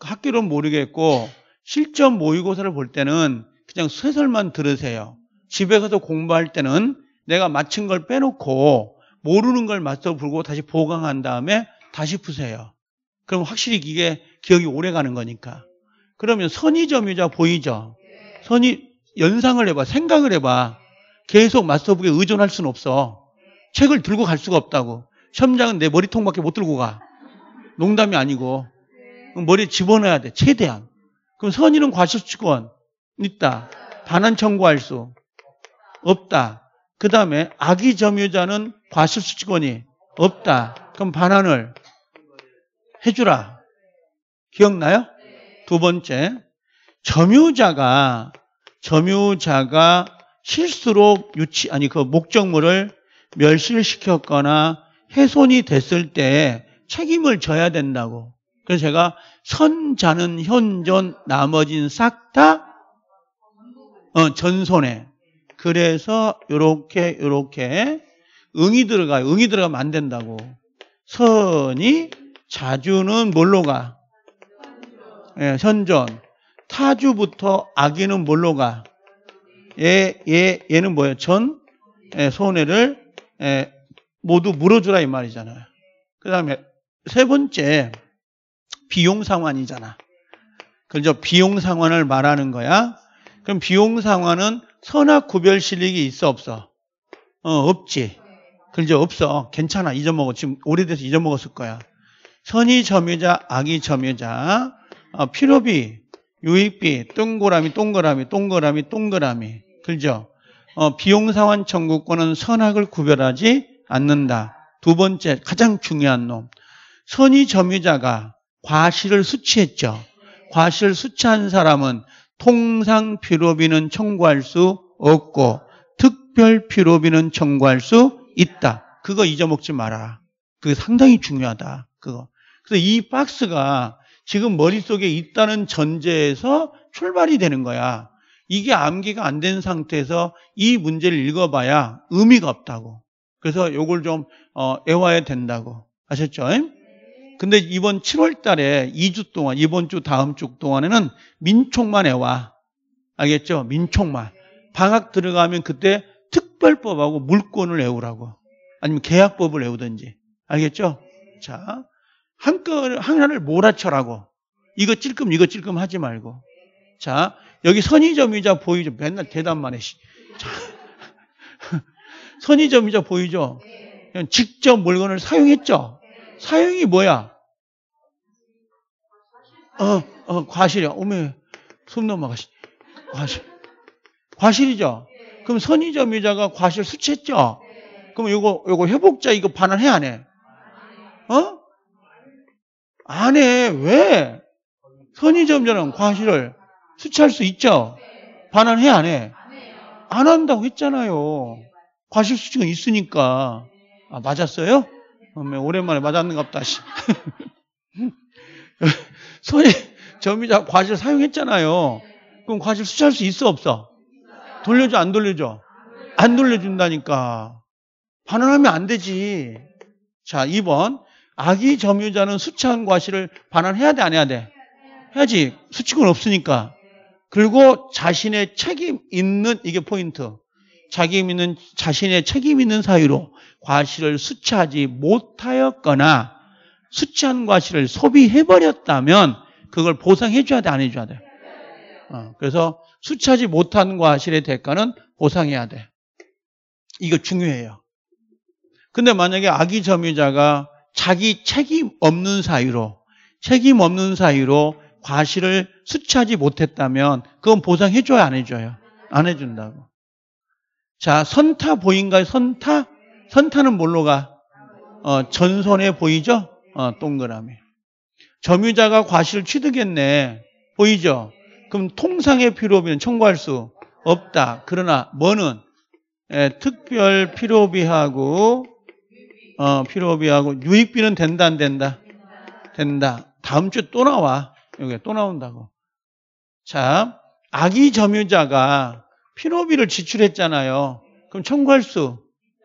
학교는 모르겠고, 실전 모의고사를 볼 때는 그냥 쇠설만 들으세요. 집에 서도 공부할 때는 내가 맞힌 걸 빼놓고 모르는 걸 맞춰 불고 다시 보강한 다음에 다시 푸세요. 그럼 확실히 이게 기억이 오래 가는 거니까. 그러면 선의점이자 보이죠. 선이 연상을 해봐. 생각을 해봐. 계속 맞스보게 의존할 수는 없어. 책을 들고 갈 수가 없다고. 첨장은 내 머리통밖에 못 들고 가. 농담이 아니고. 머리에 집어넣어야 돼. 최대한. 그럼 선의는 과실치권 있다. 반환 청구할 수. 없다. 그 다음에 아기 점유자는 과실수칙원이 없다. 그럼 반환을 해주라. 기억나요? 두 번째, 점유자가 점유자가 실수로 유치 아니 그 목적물을 멸실시켰거나 훼손이 됐을 때 책임을 져야 된다고. 그래서 제가 선자는 현존 나머진 싹다 어, 전손에 그래서 이렇게 이렇게 응이 들어가요. 응이 들어가면 안 된다고. 선이 자주는 뭘로 가? 예, 현존. 타주부터 아기는 뭘로 가? 얘, 예, 얘, 예, 얘는 뭐예요? 전 예, 손해를 예, 모두 물어주라 이 말이잖아요. 그 다음에 세 번째 비용 상환이잖아. 그래 비용 상환을 말하는 거야. 그럼 비용 상환은 선악 구별 실력이 있어 없어? 어, 없지. 그런 없어. 괜찮아. 잊어먹어. 지금 오래돼서 잊어먹었을 거야. 선이 점유자, 악이 점유자, 어, 필요비, 유익비, 동그라미, 동그라미, 동그라미, 동그라미. 그죠? 어, 비용상환 청구권은 선악을 구별하지 않는다. 두 번째, 가장 중요한 놈. 선의 점유자가 과실을 수취했죠. 과실을 수취한 사람은 통상 피로비는 청구할 수 없고 특별 피로비는 청구할 수 있다. 그거 잊어먹지 마라. 그게 상당히 중요하다. 그거. 그래서 이 박스가 지금 머릿속에 있다는 전제에서 출발이 되는 거야. 이게 암기가 안 된 상태에서 이 문제를 읽어봐야 의미가 없다고. 그래서 요걸 좀 어, 애와야 된다고. 아셨죠? 근데 이번 7월 달에 2주 동안, 이번 주 다음 주 동안에는 민촉만 해와. 알겠죠? 민촉만. 방학 들어가면 그때 특별법하고 물권을 외우라고. 아니면 계약법을 외우든지. 알겠죠? 자, 한꺼, 항나를 몰아쳐라고. 이거 찔끔, 이거 찔끔 하지 말고. 자, 여기 선의점이자 보이죠? 맨날 대답만 해. 자, [laughs] 선의점이자 보이죠? 직접 물건을 사용했죠? 사형이 뭐야? 어, 어, 과실이야. 어메, 숨 넘어가시. 과실. 과실이죠? 그럼 선의자, 미자가 과실 수치했죠? 그럼 요거, 요거 회복자 이거 반환해, 안 해? 어? 안 해. 왜? 선의점 미자는 과실을 수치할 수 있죠? 반환해, 안 해? 안 한다고 했잖아요. 과실 수치가 있으니까. 아, 맞았어요? 오랜만에 맞았는갑다. 가 손에 점이자 과실 사용했잖아요. 그럼 과실 수취할 수 있어 없어? 돌려줘 안 돌려줘? 안 돌려준다니까. 반환하면 안 되지. 자, 2번. 아기 점유자는 수취한 과실을 반환해야 돼, 안 해야 돼? 해야지. 수칙은 없으니까. 그리고 자신의 책임 있는 이게 포인트. 자기 는 자신의 책임 있는 사유로 과실을 수취하지 못하였거나 수취한 과실을 소비해 버렸다면 그걸 보상해 줘야 돼, 안 해 줘야 돼. 어, 그래서 수취하지 못한 과실의 대가는 보상해야 돼. 이거 중요해요. 근데 만약에 아기 점유자가 자기 책임 없는 사유로 책임 없는 사유로 과실을 수취하지 못했다면 그건 보상해 줘야 안 해줘요? 안 해준다고. 자, 선타 보인가요? 선타? 선타는 뭘로 가? 어, 전선에 보이죠? 어, 동그라미. 점유자가 과실을 취득했네. 보이죠? 그럼 통상의 필요비는 청구할 수 없다. 그러나 뭐는 예, 특별 필요비하고 어, 필요비하고 유익비는 된다 안 된다? 된다. 다음 주에 또 나와. 여기 또 나온다고. 자, 아기 점유자가 피로비를 지출했잖아요. 그럼 청구할 수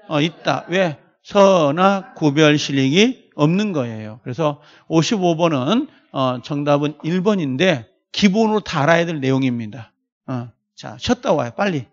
어, 있다. 왜? 서나 구별 실익이 없는 거예요. 그래서 55번은 어, 정답은 1번인데 기본으로 다 알아야 될 내용입니다. 어, 자, 쉬었다 와요. 빨리.